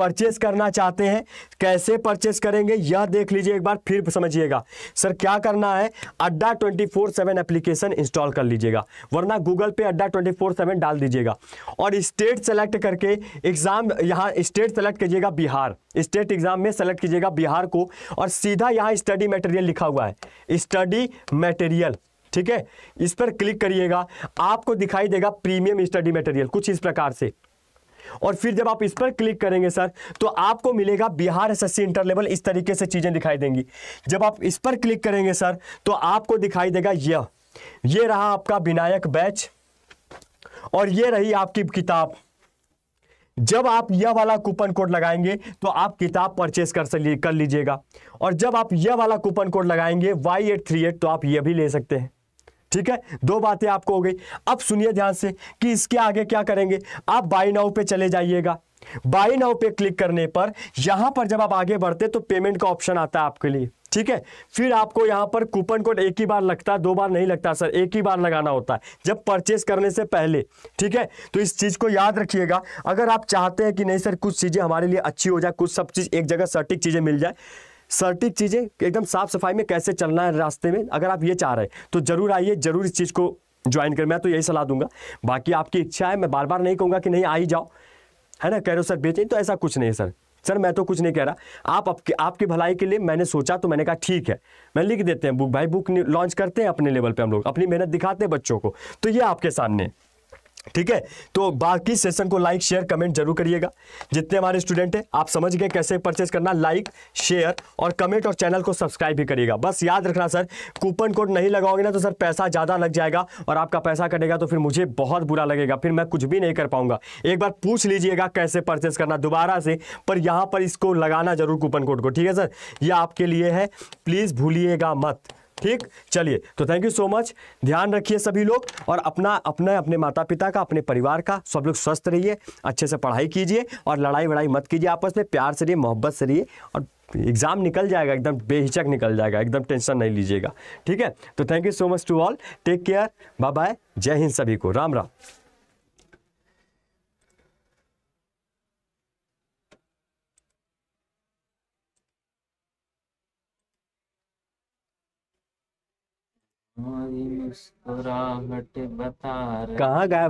परचेस करना चाहते हैं कैसे परचेस करेंगे यह देख लीजिए एक बार फिर समझिएगा सर क्या करना है Adda twenty four seven application install कर लीजिएगा वरना गूगल पे अड्डा ट्वेंटी फोर सेवन डाल दीजिएगा और स्टेट सेलेक्ट करके एग्ज़ाम यहाँ स्टेट सेलेक्ट कीजिएगा बिहार स्टेट एग्जाम में सेलेक्ट कीजिएगा बिहार को और सीधा यहाँ स्टडी मटेरियल लिखा हुआ है स्टडी मटेरियल ठीक है इस पर क्लिक करिएगा आपको दिखाई देगा प्रीमियम स्टडी मटेरियल कुछ इस प्रकार से और फिर जब आप इस पर क्लिक करेंगे सर तो आपको मिलेगा बिहार एसएससी इंटर लेवल इस तरीके से चीज़ें दिखाई देंगी जब आप इस पर क्लिक करेंगे सर तो आपको दिखाई देगा यह ये रहा आपका विनायक बैच और ये रही आपकी किताब जब आप यह वाला कूपन कोड लगाएंगे तो आप किताब परचेस कर कर लीजिएगा और जब आप यह वाला कूपन कोड लगाएंगे वाई एट थ्री एट तो आप यह भी ले सकते हैं ठीक है दो बातें आपको हो गई अब सुनिए ध्यान से कि इसके आगे क्या करेंगे आप बाई नाउ पे चले जाइएगा बाई नाउ पे क्लिक करने पर यहां पर जब आप आगे बढ़ते तो पेमेंट का ऑप्शन आता है आपके लिए ठीक है फिर आपको यहाँ पर कूपन कोड एक ही बार लगता है दो बार नहीं लगता सर एक ही बार लगाना होता है जब परचेस करने से पहले ठीक है तो इस चीज़ को याद रखिएगा अगर आप चाहते हैं कि नहीं सर कुछ चीज़ें हमारे लिए अच्छी हो जाए कुछ सब चीज़ एक जगह सटीक चीज़ें मिल जाए सटीक चीज़ें एकदम साफ सफाई में कैसे चलना है रास्ते में अगर आप ये चाह रहे हैं तो ज़रूर आइए ज़रूर इस चीज़ को ज्वाइन कर मैं तो यही सलाह दूंगा बाकी आपकी इच्छा है मैं बार बार नहीं कहूँगा कि नहीं आ ही जाओ है ना कह रहे हो सर बेचें तो ऐसा कुछ नहीं है सर सर मैं तो कुछ नहीं कह रहा आप आपके आपकी भलाई के लिए मैंने सोचा तो मैंने कहा ठीक है मैं लिख देते हैं बुक भाई बुक लॉन्च करते हैं अपने लेवल पे हम लोग अपनी मेहनत दिखाते हैं बच्चों को तो ये आपके सामने ठीक है तो बाकी सेशन को लाइक शेयर कमेंट जरूर करिएगा जितने हमारे स्टूडेंट हैं आप समझ गए कैसे परचेज करना लाइक शेयर और कमेंट और चैनल को सब्सक्राइब भी करिएगा बस याद रखना सर कूपन कोड नहीं लगाओगे ना तो सर पैसा ज़्यादा लग जाएगा और आपका पैसा कटेगा तो फिर मुझे बहुत बुरा लगेगा फिर मैं कुछ भी नहीं कर पाऊंगा एक बार पूछ लीजिएगा कैसे परचेज करना दोबारा से पर यहाँ पर इसको लगाना जरूर कूपन कोड को ठीक है सर ये आपके लिए है प्लीज़ भूलिएगा मत ठीक चलिए तो थैंक यू सो मच ध्यान रखिए सभी लोग और अपना अपने अपने माता पिता का अपने परिवार का सब लोग स्वस्थ रहिए अच्छे से पढ़ाई कीजिए और लड़ाई वड़ाई मत कीजिए आपस में प्यार से रहिए मोहब्बत से रहिए और एग्जाम निकल जाएगा एकदम बेहिचक निकल जाएगा एकदम टेंशन नहीं लीजिएगा ठीक है तो thank you so much to all take care bye bye जय हिंद सभी को राम राम मुस्कुराहट बता रहे कहा गायब